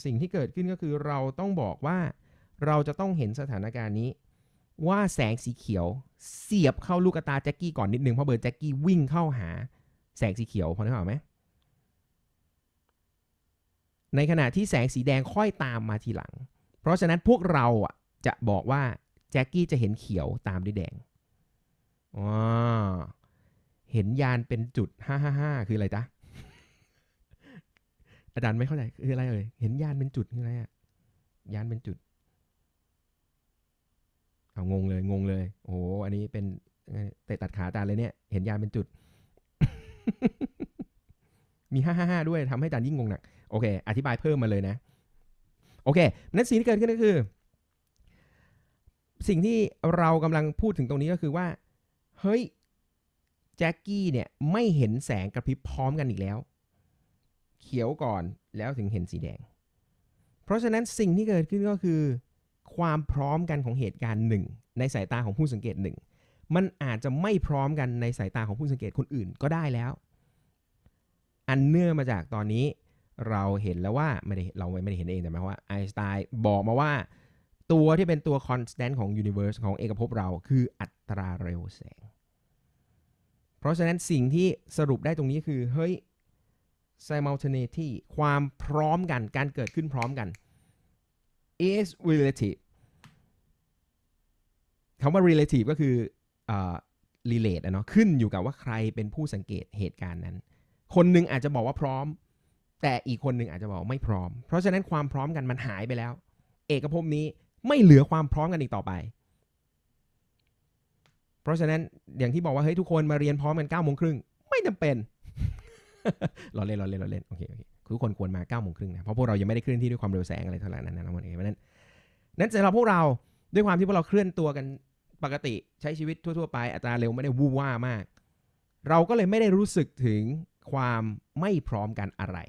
สิ่งที่เกิดขึ้นก็คือเราต้องบอกว่าเราจะต้องเห็นสถานการณ์นี้ว่าแสงสีเขียวเสียบเข้าลูกตาแจ็กกี้ก่อนนิดนึงเพราะเบอร์แจ็กกี้วิ่งเข้าหาแสงสีเขียวพอได้ไหมในขณะที่แสงสีแดงค่อยตามมาทีหลัง เพราะฉะนั้นพวกเราจะบอกว่าแจ็กกี้จะเห็นเขียวตามด้วยแดงอ๋อเห็นยานเป็นจุดห้าห้าห้าคืออะไรจ๊ะ อาจารย์ไม่เข้าใจคืออะไรเอ่ยเห็นยานเป็นจุดคืออะไรอ่ะยานเป็นจุดเอางงเลยงงเลย โอ้โหอันนี้เป็นเตะตัดขาจานเลยเนี่ย เห็นยานเป็นจุด มีห้าห้าห้าด้วยทำให้จานยิ่งงงหนักโอเคอธิบายเพิ่มมาเลยนะ โอเคนั้นสิ่งที่เกิดขึ้นก็คือ สิ่งที่เรากำลังพูดถึงตรงนี้ก็คือว่า เฮ้ย แจ็คกี้เนี่ยไม่เห็นแสงกระพริบพร้อมกันอีกแล้ว เขียวก่อนแล้วถึงเห็นสีแดง เพราะฉะนั้นสิ่งที่เกิดขึ้นก็คือความพร้อมกันของเหตุการณ์หนึ่งในสายตาของผู้สังเกตหนึ่งมันอาจจะไม่พร้อมกันในสายตาของผู้สังเกตคนอื่นก็ได้แล้ว อันเนื่องมาจากตอนนี้เราเห็นแล้วว่าไม่ได้เราไม่ได้เห็นเองแต่หมายว่าไอน์สไตน์บอกมาว่าตัวที่เป็นตัวคอนสแตนต์ของยูนิเวอร์สของเอกภพเราคืออัตราเร็วแสง เพราะฉะนั้นสิ่งที่สรุปได้ตรงนี้คือเฮ้ย s i m u l t a n e ตี้ความพร้อมกันการเกิดขึ้นพร้อมกัน is relative คำว่า relative ก็คืออ relate อะเนาะ ขึ้นอยู่กับว่าใครเป็นผู้สังเกตเหตุการณ์นั้น คนนึงอาจจะบอกว่าพร้อม แต่อีกคนหนึ่งอาจจะบอกไม่พร้อม เพราะฉะนั้นความพร้อมกันมันหายไปแล้ว เอกภพนี้ไม่เหลือความพร้อมกันอีกต่อไป เพราะฉะนั้นอย่างที่บอกว่าเฮ้ยทุกคนมาเรียนพร้อมกัน9ก้าโมงครึ่งไม่จาเป็น รอเล่นรอเล่นรอเล่นโอเคโอเคทุกคนควรมา9ก้าโมงครึ่งนะเพราะพวกเรายังไม่ได้เคลื่อนที่ด้วยความเร็วแสงอะไรเท่าไหร่นั้นนะเพราะนั้นนั้นสำหรับพวกเราด้วยความที่พวกเราเคลื่อนตัวกันปกติใช้ชีวิตทั่วๆ ไปอัตราเร็วไม่ได้วู่ว่ามาก เราก็เลยไม่ได้รู้สึกถึงความไม่พร้อมกันอะไร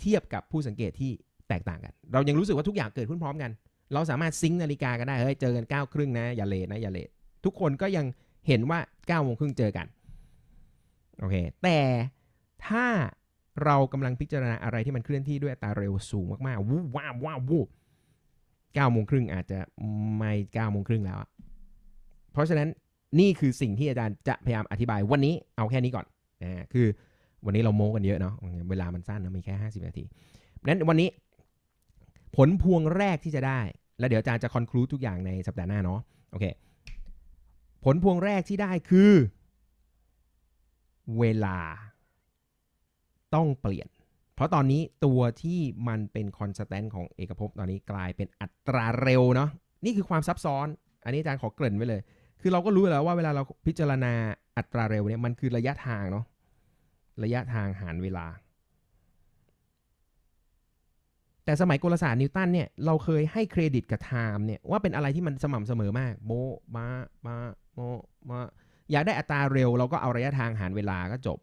เทียบกับผู้สังเกตที่แตกต่างกัน เรายังรู้สึกว่าทุกอย่างเกิดขึ้นพร้อมกัน เราสามารถซิงค์นาฬิกากันได้เฮ้ยเจอกัน9ก้าครึ่งนะ อย่าเลทนะอย่าเลททุกคนก็ยังเห็นว่า9ก้าโมงครึ่งเจอกันโอเคแต่ถ้าเรากำลังพิจารณาอะไรที่มันเคลื่อนที่ด้วยอัตราเร็วสูงมากๆวู้ว้าว้าวู้เก้าโมงครึ่งอาจจะไม่เก้าโมงครึ่งแล้วอะเพราะฉะนั้นนี่คือสิ่งที่อาจารย์จะพยายามอธิบายวันนี้เอาแค่นี้ก่อนนะคือวันนี้เราโม้กันเยอะเนาะ เวลามันสั้นนะมีแค่ 50 นาทีนั้นวันนี้ผลพวงแรกที่จะได้ แล้วเดี๋ยวอาจารย์จะคอนคลูดทุกอย่างในสัปดาห์หน้าเนาะ โอเค ผลพวงแรกที่ได้คือ เวลาต้องเปลี่ยน เพราะตอนนี้ตัวที่มันเป็นคอนสแตนต์ของเอกภพตอนนี้กลายเป็นอัตราเร็วเนาะ นี่คือความซับซ้อน อันนี้อาจารย์ขอเกริ่นไว้เลยคือเราก็รู้แล้วว่าเวลาเราพิจารณาอัตราเร็วเนี่ยมันคือระยะทางเนาะระยะทางหารเวลา แต่สมัยกลศาสตร์นิวตันเนี่ยเราเคยให้เครดิตกับไทม์เนี่ยว่าเป็นอะไรที่มันสม่ำเสมอมาก โมมามาโมมาอยากได้อัตราเร็วเราก็เอาระยะทางหารเวลาก็จบ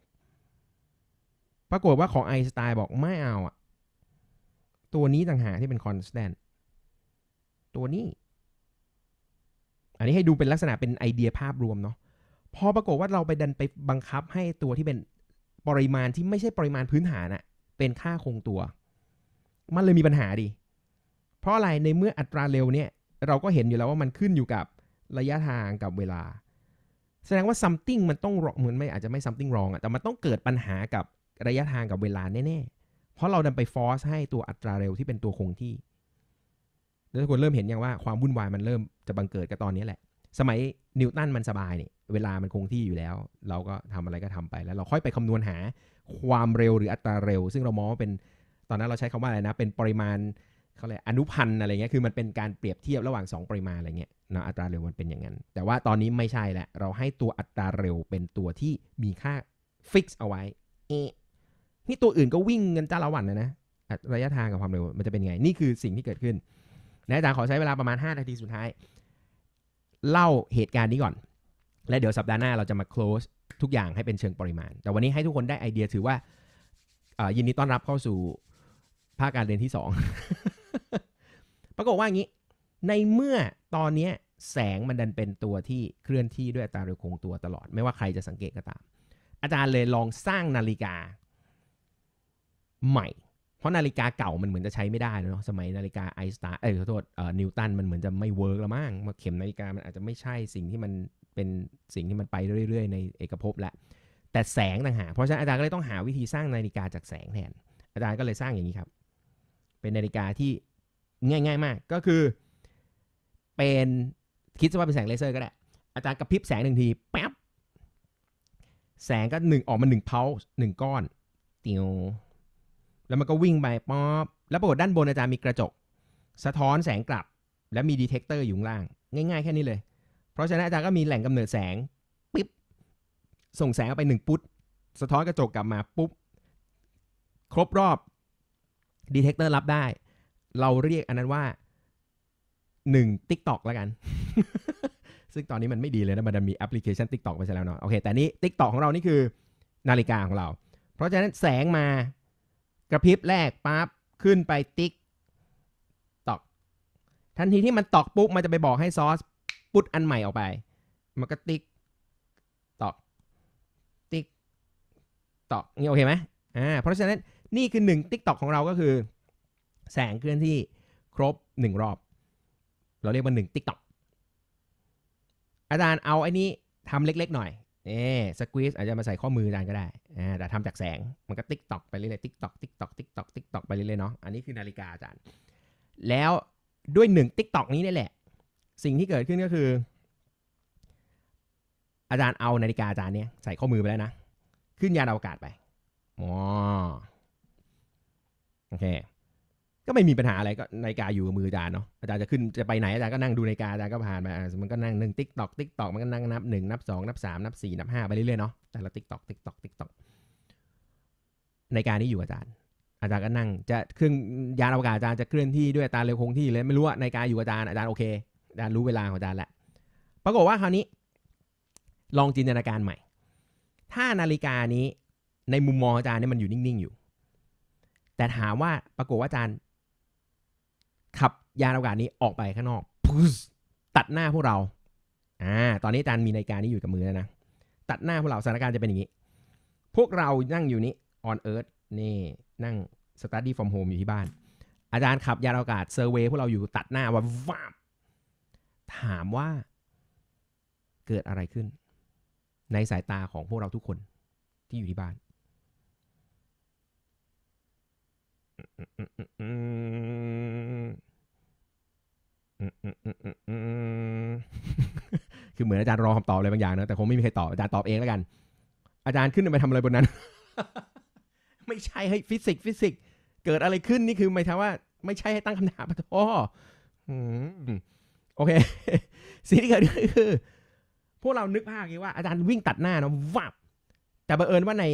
ปรากฏว่าของไอน์สไตน์บอกไม่เอาอะตัวนี้ต่างหากที่เป็นคอนสแตนต์ตัวนี้อันนี้ให้ดูเป็นลักษณะเป็นไอเดียภาพรวมเนาะพอปรากฏว่าเราไปดันไปบังคับให้ตัวที่เป็นปริมาณที่ไม่ใช่ปริมาณพื้นฐานอะเป็นค่าคงตัว มันเลยมีปัญหาดิ เพราะอะไรในเมื่ออัตราเร็วเนี่ยเราก็เห็นอยู่แล้วว่ามันขึ้นอยู่กับระยะทางกับเวลา แสดงว่า something มันต้องเหมือนไม่อาจจะไม่ something wrong อะแต่มันต้องเกิดปัญหากับระยะทางกับเวลาแน่ๆเพราะเราดันไปฟอร์สให้ตัวอัตราเร็วที่เป็นตัวคงที่แล้วทุกคนเริ่มเห็นอย่างว่าความวุ่นวายมันเริ่มจะบังเกิดก็ตอนนี้แหละ สมัยนิวตันมันสบายเนี่ยเวลามันคงที่อยู่แล้ว เราก็ทำอะไรก็ทำไป แล้วเราค่อยไปคำนวณหาความเร็วหรืออัตราเร็ว ซึ่งเรามองว่าเป็น ตอนนั้นเราใช้คำว่าอะไรนะ เป็นปริมาณเขาเรียกอนุพันธ์อะไรเงี้ย คือมันเป็นการเปรียบเทียบระหว่าง 2 ปริมาณอะไรเงี้ยนะอัตราเร็วมันเป็นอย่างนั้น แต่ว่าตอนนี้ไม่ใช่แหละเราให้ตัวอัตราเร็วเป็นตัวที่มีค่าฟิกซ์เอาไว้เอนี่ตัวอื่นก็วิ่งเงินจ้าละวันนะนะ ระยะทางกับความเร็วมันจะเป็นไง นี่คือสิ่งที่เกิดขึ้นนะอาจารย์ขอใช้เวลาประมาณ5นาทีสุดท้ายเล่าเหตุการณ์นี้ก่อน และเดี๋ยวสัปดาห์หน้าเราจะมา close ทุกอย่างให้เป็นเชิงปริมาณ แต่วันนี้ให้ทุกคนได้ไอเดียถือว่ายินดีต้อนรับเข้าสู่ ภาคการเรียนที่ 2 ปรากฏว่าอย่างนี้ในเมื่อตอนนี้แสงมันดันเป็นตัวที่เคลื่อนที่ด้วยอัตราเร็วคงตัวตลอด ไม่ว่าใครจะสังเกตก็ตาม อาจารย์เลยลองสร้างนาฬิกาใหม่ราะนาฬิกาเก่ามันเหมือนจะใช้ไม่ได้เนาะสมัยนาฬิกาไอสตาร์เออขอโทษเอ่อนิวตันมันเหมือนจะไม่เวิร์กแล้วมั้งมาเข็มนาฬิกามันอาจจะไม่ใช่สิ่งที่มันเป็นสิ่งที่มันไปเรื่อยๆในเอกภพละ แต่แสงต่างหากเพราะฉะนั้นอาจารย์ก็เลยต้องหาวิธีสร้างนาฬิกาจากแสงแทน อาจารย์ก็เลยสร้างอย่างนี้ครับ เป็นนาฬิกาที่ง่ายๆมาก ก็คือ เป็นคิดซะว่าเป็นแสงเลเซอร์ก็ได้อาจารย์กระพริบแสงหนึ่งทีแป๊บแสงก็หนึ่งออกมาหนึ่งเพล์หนึ่งก้อนเตียวแล้วมันก็วิ่งไปป๊อปแล้วปรากฏด้านบนอาจารย์มีกระจก สะท้อนแสงกลับ และมีดีเทคเตอร์อยู่ล่างง่ายๆ แค่นี้เลย เพราะฉะนั้นอาจารย์ก็มีแหล่งกำเนิดแสงปิ๊บส่งแสงไปหนึ่งปุ๊บสะท้อนกระจกกลับมาปุ๊บครบรอบดีเทคเตอร์รับได้ เราเรียกอันนั้นว่าหนึ่งติ๊กตอกแล้วกัน ซึ่งตอนนี้มันไม่ดีเลยนะมันมีแอปพลิเคชันติ๊กตอกไปซะแล้วเนาะโอเคแต่นี้ติ๊กตอกของเรานี่คือ นาฬิกาของเรา เพราะฉะนั้นแสงมากระพริบแรกปั๊บขึ้นไปติ๊กตอก ทันทีที่มันตอกปุ๊บมันจะไปบอกให้ซอสปุ๊ดอันใหม่ออกไป มันก็ติ๊ก ตอกติ๊ก ตอก นี่โอเคไหมอ่าเพราะฉะนั้นนี่คือหนึ่งติ๊กตอกของเราก็คือ แสงเคลื่อนที่ครบหนึ่งรอบ เราเรียกว่าหนึ่งติ๊กตอก อาจารย์เอาไอ้นี้ทำเล็กๆ หน่อยนี่สควีซอาจจะมาใส่ข้อมืออาจารย์ก็ได้แต่ทำจากแสงมันก็ติ๊กตอกไปเรื่อยๆติ๊กตอกติ๊กตอกติ๊กตอกติ๊กตอกไปเรื่อยๆเนาะอันนี้คือนาฬิกาอาจารย์ แล้วด้วยหนึ่งติ๊กตอกนี้นี่แหละ สิ่งที่เกิดขึ้นก็คือ อาจารย์เอานาฬิกาอาจารย์เนี่ยใส่ข้อมือไปแล้วนะ ขึ้นยานอวกาศไปอ๋อโอเคก็ไม่มีปัญหาอะไรก็นาฬิกาอยู่กับมืออาจารย์เนาะอาจารย์จะขึ้นจะไปไหนอาจารย์ก็นั่งดูนาฬิกาอาจารย์ก็ผ่านมามันก็นั่งหนึ่งติ๊กตอกติ๊กตอกมันก็นั่งนับหนึ่งนับสองนับสามนับสี่นับห้าไปเรื่อยๆเนาะแต่ละติ๊กตอกติ๊กตอกติ๊กตอกนาฬิกานี้อยู่อาจารย์ อาจารย์ก็นั่งจะเครื่องยานอวกาศอาจารย์จะเคลื่อนที่ด้วยตาเร็วคงที่เลยไม่รู้ว่านาฬิกาอยู่อาจารย์อาจารย์โอเคอาจารย์รู้เวลาของอาจารย์แหละปรากฏว่าคราวนี้ลองจินตนาการใหม่ ถ้านาฬิกานี้ในมุมมองอาจารย์เนี่ยมันอยู่นิ่งๆอยู่ แต่ถามว่าปรากฏว่าอาจารย์ขับยานอวกาศนี้ออกไปข้างนอก ตัดหน้าพวกเราอ่าตอนนี้อาจารย์มีนาฬิกานี้อยู่กับมือแล้วนะ ตัดหน้าพวกเราสถานการณ์จะเป็นอย่างนี้ พวกเรานั่งอยู่นี้ on earth นี่นั่ง study from home อยู่ที่บ้าน อาจารย์ขับยานอวกาศเซอร์เวย์พวกเราอยู่ตัดหน้าว่าวาถามว่าเกิดอะไรขึ้น ในสายตาของพวกเราทุกคนที่อยู่ที่บ้านคือเหมือนอาจารย์รอคำตอบอะไรบางอย่างนะ แต่คงไม่มีใครตอบ อาจารย์ตอบเองแล้วกัน อาจารย์ขึ้นไปทำอะไรบนนั้น ไม่ใช่ให้ฟิสิกส์ฟิสิกส์เกิดอะไรขึ้นนี่คือหมายถึงว่าไม่ใช่ให้ตั้งคำถามปะ้อโอเคสิ่งที่เกิดขึ้นคือพวกเรานึกภาพว่า อาจารย์วิ่งตัดหน้าเนาะวับ แต่บังเอิญว่าใน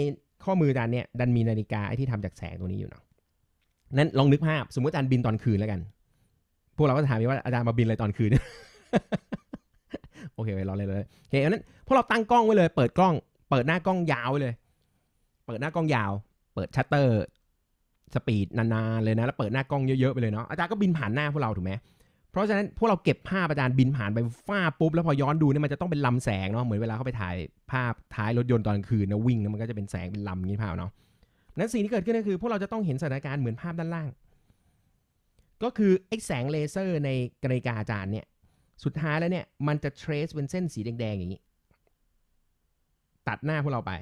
ข้อมืออาจารย์เนี่ยดันมีนาฬิกาไอ้ที่ทำจากแสงตัวนี้อยู่เนาะนั้นลองนึกภาพสมมติอาจารย์บินตอนคืนแล้วกัน พวกเรา ก็จะถามว่าอาจารย์มาบินอะไรตอนคืน โอเคไปรอเลยเลยโอเคเพราะนั้นพวกเราตั้งกล้องไว้เลย เปิดกล้อง เปิดหน้ากล้องยาวไว้เลย เปิดหน้ากล้องยาว เปิดชัตเตอร์ สปีดนาน ๆ เลยนะ แล้วเปิดหน้ากล้องเยอะๆ ไปเลยเนาะ อาจารย์ก็บินผ่านหน้าพวกเราถูกไหม เพราะฉะนั้นพวกเราเก็บภาพอาจารย์บินผ่านไปฟ้าปุ๊บ แล้วพอย้อนดูเนี่ยมันจะต้องเป็นลำแสงเนาะ เหมือนเวลาเขาไปถ่ายภาพท้ายรถยนต์ตอนคืนนะวิ่งนะมันก็จะเป็นแสงเป็นลำองนี้ภาพเนาะนั้นสิ่งที่เกิดขึ้นก็คือพวกเราจะต้องเห็นสถานการณ์เหมือนภาพด้านล่าง ก็คือไอ้แสงเลเซอร์ในกริกาจารย์เนี่ยสุดท้ายแล้วเนี่ยมันจะเทรสเป็นเส้นสีแดงๆอย่างนี้ ตัดหน้าพวกเราไป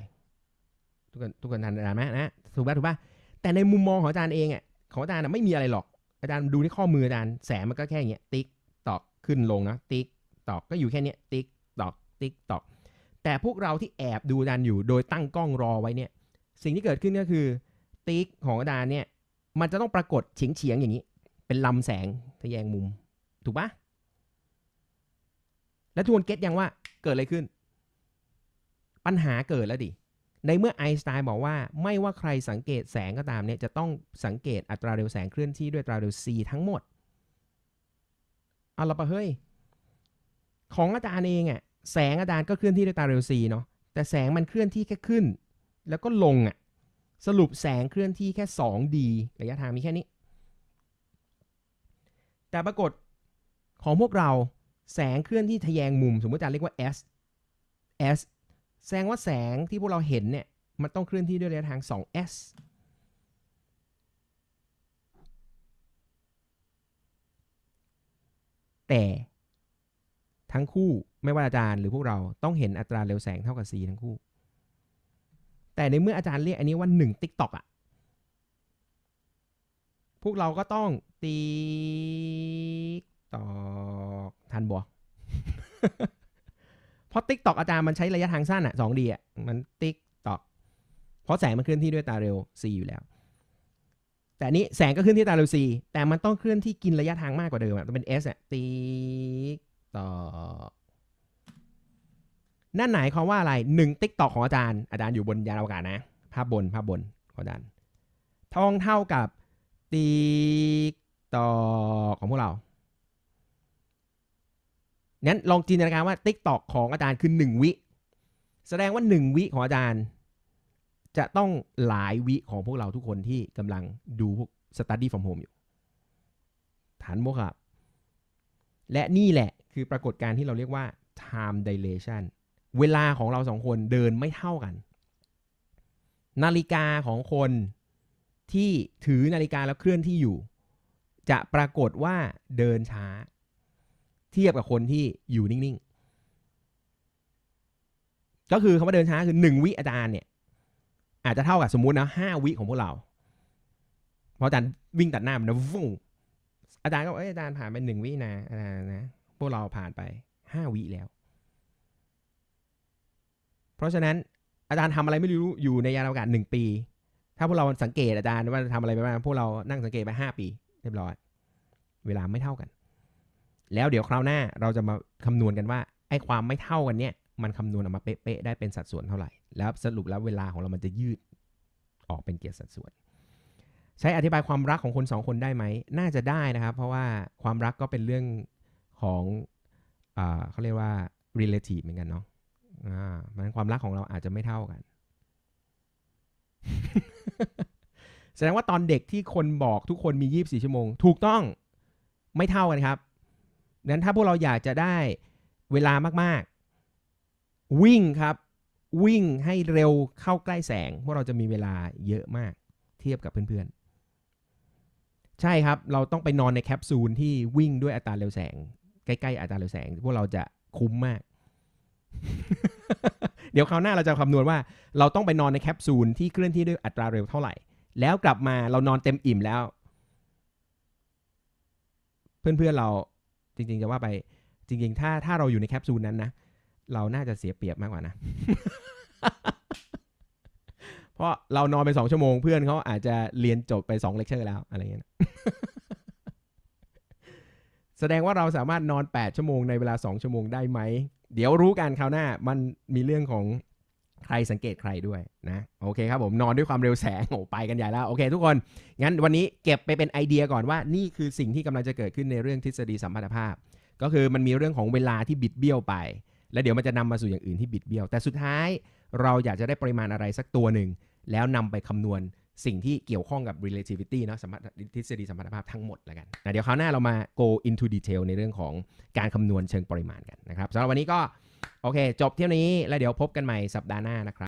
ทุกคนทุกคนทันได้ไหมนะถูกป่ะถูกป่ะแต่ในมุมมองของอาจารย์เองอ่ะของอาจารย์ไม่มีอะไรหรอก อาจารย์ดูที่ข้อมืออาจารย์ แสงมันก็แค่อย่างเงี้ยติ๊กตอกขึ้นลงนะติ๊กตอกก็อยู่แค่เนี้ยติ๊กตอกติ๊กตอก แต่พวกเราที่แอบดูอาจารย์อยู่โดยตั้งกล้องรอไว้เนี่ยสิ่งที่เกิดขึ้นก็คือติ๊กของกระดานเนี่ย มันจะต้องปรากฏเฉียงเฉียงอย่างนี้ เป็นลำแสงทะแยงมุมถูกปะแล้วทุกคนเก็ตยังว่าเกิดอะไรขึ้น ปัญหาเกิดแล้วดิ ในเมื่อไอน์สไตน์บอกว่าไม่ว่าใครสังเกตแสงก็ตามเนี่ย จะต้องสังเกตอัตราเร็วแสงเคลื่อนที่ด้วยอัตราเร็ว c ทั้งหมดเอาละปะเฮ้ยของอาจารย์เองอะแสงอาจารย์ก็เคลื่อนที่ด้วยอัตราเร็ว c เนาะแต่แสงมันเคลื่อนที่แค่ขึ้นแล้วก็ลงอะ่ะสรุปแสงเคลื่อนที่แค่ 2D ระยะทางมีแค่นี้ แต่ปรากฏของพวกเราแสงเคลื่อนที่ทะแยงมุม สมมติอาจารย์เรียกว่า S S แสดงว่าแสงที่พวกเราเห็นเนี่ยมันต้องเคลื่อนที่ด้วยระยะทาง 2S แต่ทั้งคู่ไม่ว่าอาจารย์ หรือพวกเราต้องเห็นอัตราเร็วแสงเท่ากับ c ทั้งคู่แต่ในเมื่ออาจารย์ เรียกอันนี้ว่าหนึ่งติ๊กต็อกอ่ะ พวกเราก็ต้องติ๊กตอกทันบวเพราะติ๊กตอกอาจารย์มันใช้ระยะทางสั้นอ่ะสองดีอ่ะมันติ๊กตอก เพราะแสงมันเคลื่อนที่ด้วยตาเร็ว c อยู่แล้ว แต่นี้แสงก็เคลื่อนที่ตาเร็ว c แต่มันต้องเคลื่อนที่กินระยะทางมากกว่าเดิมอ่ะ้องเป็น s อ่ะติ๊กตอกนั่นหมายความว่าอะไรหนึ่งติ๊กตอกของอาจารย์ อาจารย์อยู่บนยานอวกาศนะ ภาพบน ภาพบนของอาจารย์ ทองเท่ากับติ๊กตอกของพวกเรางั้นลองจินตนาการว่าติ๊กตอกของอาจารย์คือหนึ่งวิ แสดงว่าหนึ่งวิของอาจารย์ จะต้องหลายวิของพวกเราทุกคนที่กำลังดูพวกสตัดดี้ฟอร์มโฮมอยู่ ฐานโมครับ และนี่แหละคือปรากฏการณ์ที่เราเรียกว่า time dilation เวลาของเราสองคนเดินไม่เท่ากัน นาฬิกาของคนที่ถือนาฬิกาแล้วเคลื่อนที่อยู่ จะปรากฏว่าเดินช้า เทียบกับคนที่อยู่นิ่งๆ ก็คือคำว่าเดินช้าคือหนึ่งวิอาจารย์เนี่ย อาจจะเท่ากับสมมุตินะห้าวิของพวกเราพออาจารย์วิ่งตัดหน้ามันนะวุ่งอาจารย์ก็ออาจารย์ผ่านไปหนึ่งวินะอาจารย์นะพวกเราผ่านไปห้าวิแล้วเพราะฉะนั้นอาจารย์ทำอะไรไม่รู้อยู่ในยานอวกาศหนึ่งปี ถ้าพวกเราสังเกตอาจารย์ว่าทำอะไรไปบ้างพวกเรานั่งสังเกตไปห้าปี เรียบร้อย เวลาไม่เท่ากัน แล้วเดี๋ยวคราวหน้า เราจะมาคำนวณกันว่าไอ้ความไม่เท่ากันเนี่ยมันคำนวณออกมาเป๊ะๆได้เป็นสัดส่วนเท่าไหร่ แล้วสรุปแล้วเวลาของเรามันจะยืดออกเป็นเกียรติสัดส่วน ใช้อธิบายความรักของคนสองคนได้ไหมน่าจะได้นะครับ เพราะว่าความรักก็เป็นเรื่องของอเขาเรียกว่า relative เหมือนกันเนาะอ่ามันความรักของเราอาจจะไม่เท่ากัน แสดงว่าตอนเด็กที่คนบอกทุกคนมียีสบี่ชั่วโมง ถูกต้องไม่เท่ากันครับนั้นถ้าพวกเราอยากจะได้เวลามากๆ วิ่งครับ วิ่งให้เร็วเข้าใกล้แสง พวกเราจะมีเวลาเยอะมากเทียบกับเพื่อนๆ ใช่ครับเราต้องไปนอนในแคปซูลที่วิ่งด้วยอัตราเร็วแสง ใกล้ๆอัตราเร็วแสง พวกเราจะคุ้มมากเดี๋ยวคราวหน้า เราจะคำนวณว่า เราต้องไปนอนในแคปซูล ที่เคลื่อนที่ด้วยอัตราเร็วเท่าไหร่ แล้วกลับมาเรานอนเต็มอิ่มแล้ว เพื่อนเพื่อเราจริงๆจะว่าไป จริง ๆ ถ้าถ้าเราอยู่ในแคปซูลนั้นนะเราน่าจะเสียเปรียบมากกว่านะ เพราะเรานอนไปสองชั่วโมงเพื่อนเขาอาจจะเรียนจบไปสองเลคเชอร์แล้วอะไรเงี้ยแสดงว่าเราสามารถนอน8ชั่วโมงในเวลา2ชั่วโมงได้ไหมเดี๋ยวรู้กันคราวหน้ามันมีเรื่องของใครสังเกตใครด้วยนะโอเคครับผมนอนด้วยความเร็วแสงโอ้ไปกันใหญ่แล้วโอเค ทุกคนงั้นวันนี้เก็บไปเป็นไอเดียก่อนว่า นี่คือสิ่งที่กำลังจะเกิดขึ้นในเรื่องทฤษฎีสัมพัทธภาพ ก็คือมันมีเรื่องของเวลาที่บิดเบี้ยวไป แล้วเดี๋ยวมันจะนำมาสู่อย่างอื่นที่บิดเบี้ยว แต่สุดท้ายเราอยากจะได้ปริมาณอะไรสักตัวหนึ่งแล้วนำไปคำนวณสิ่งที่เกี่ยวข้องกับ relativity นะสมรรถทฤษฎีสมรรถภาพทั้งหมดแล้วกันนะเดี๋ยวคราวหน้าเรามา go into detail ในเรื่องของการคำนวณเชิงปริมาณกันนะครับ สำหรับวันนี้ก็ โอเคจบเที่ยวนี้แล้วเดี๋ยวพบกันใหม่สัปดาห์หน้านะครับ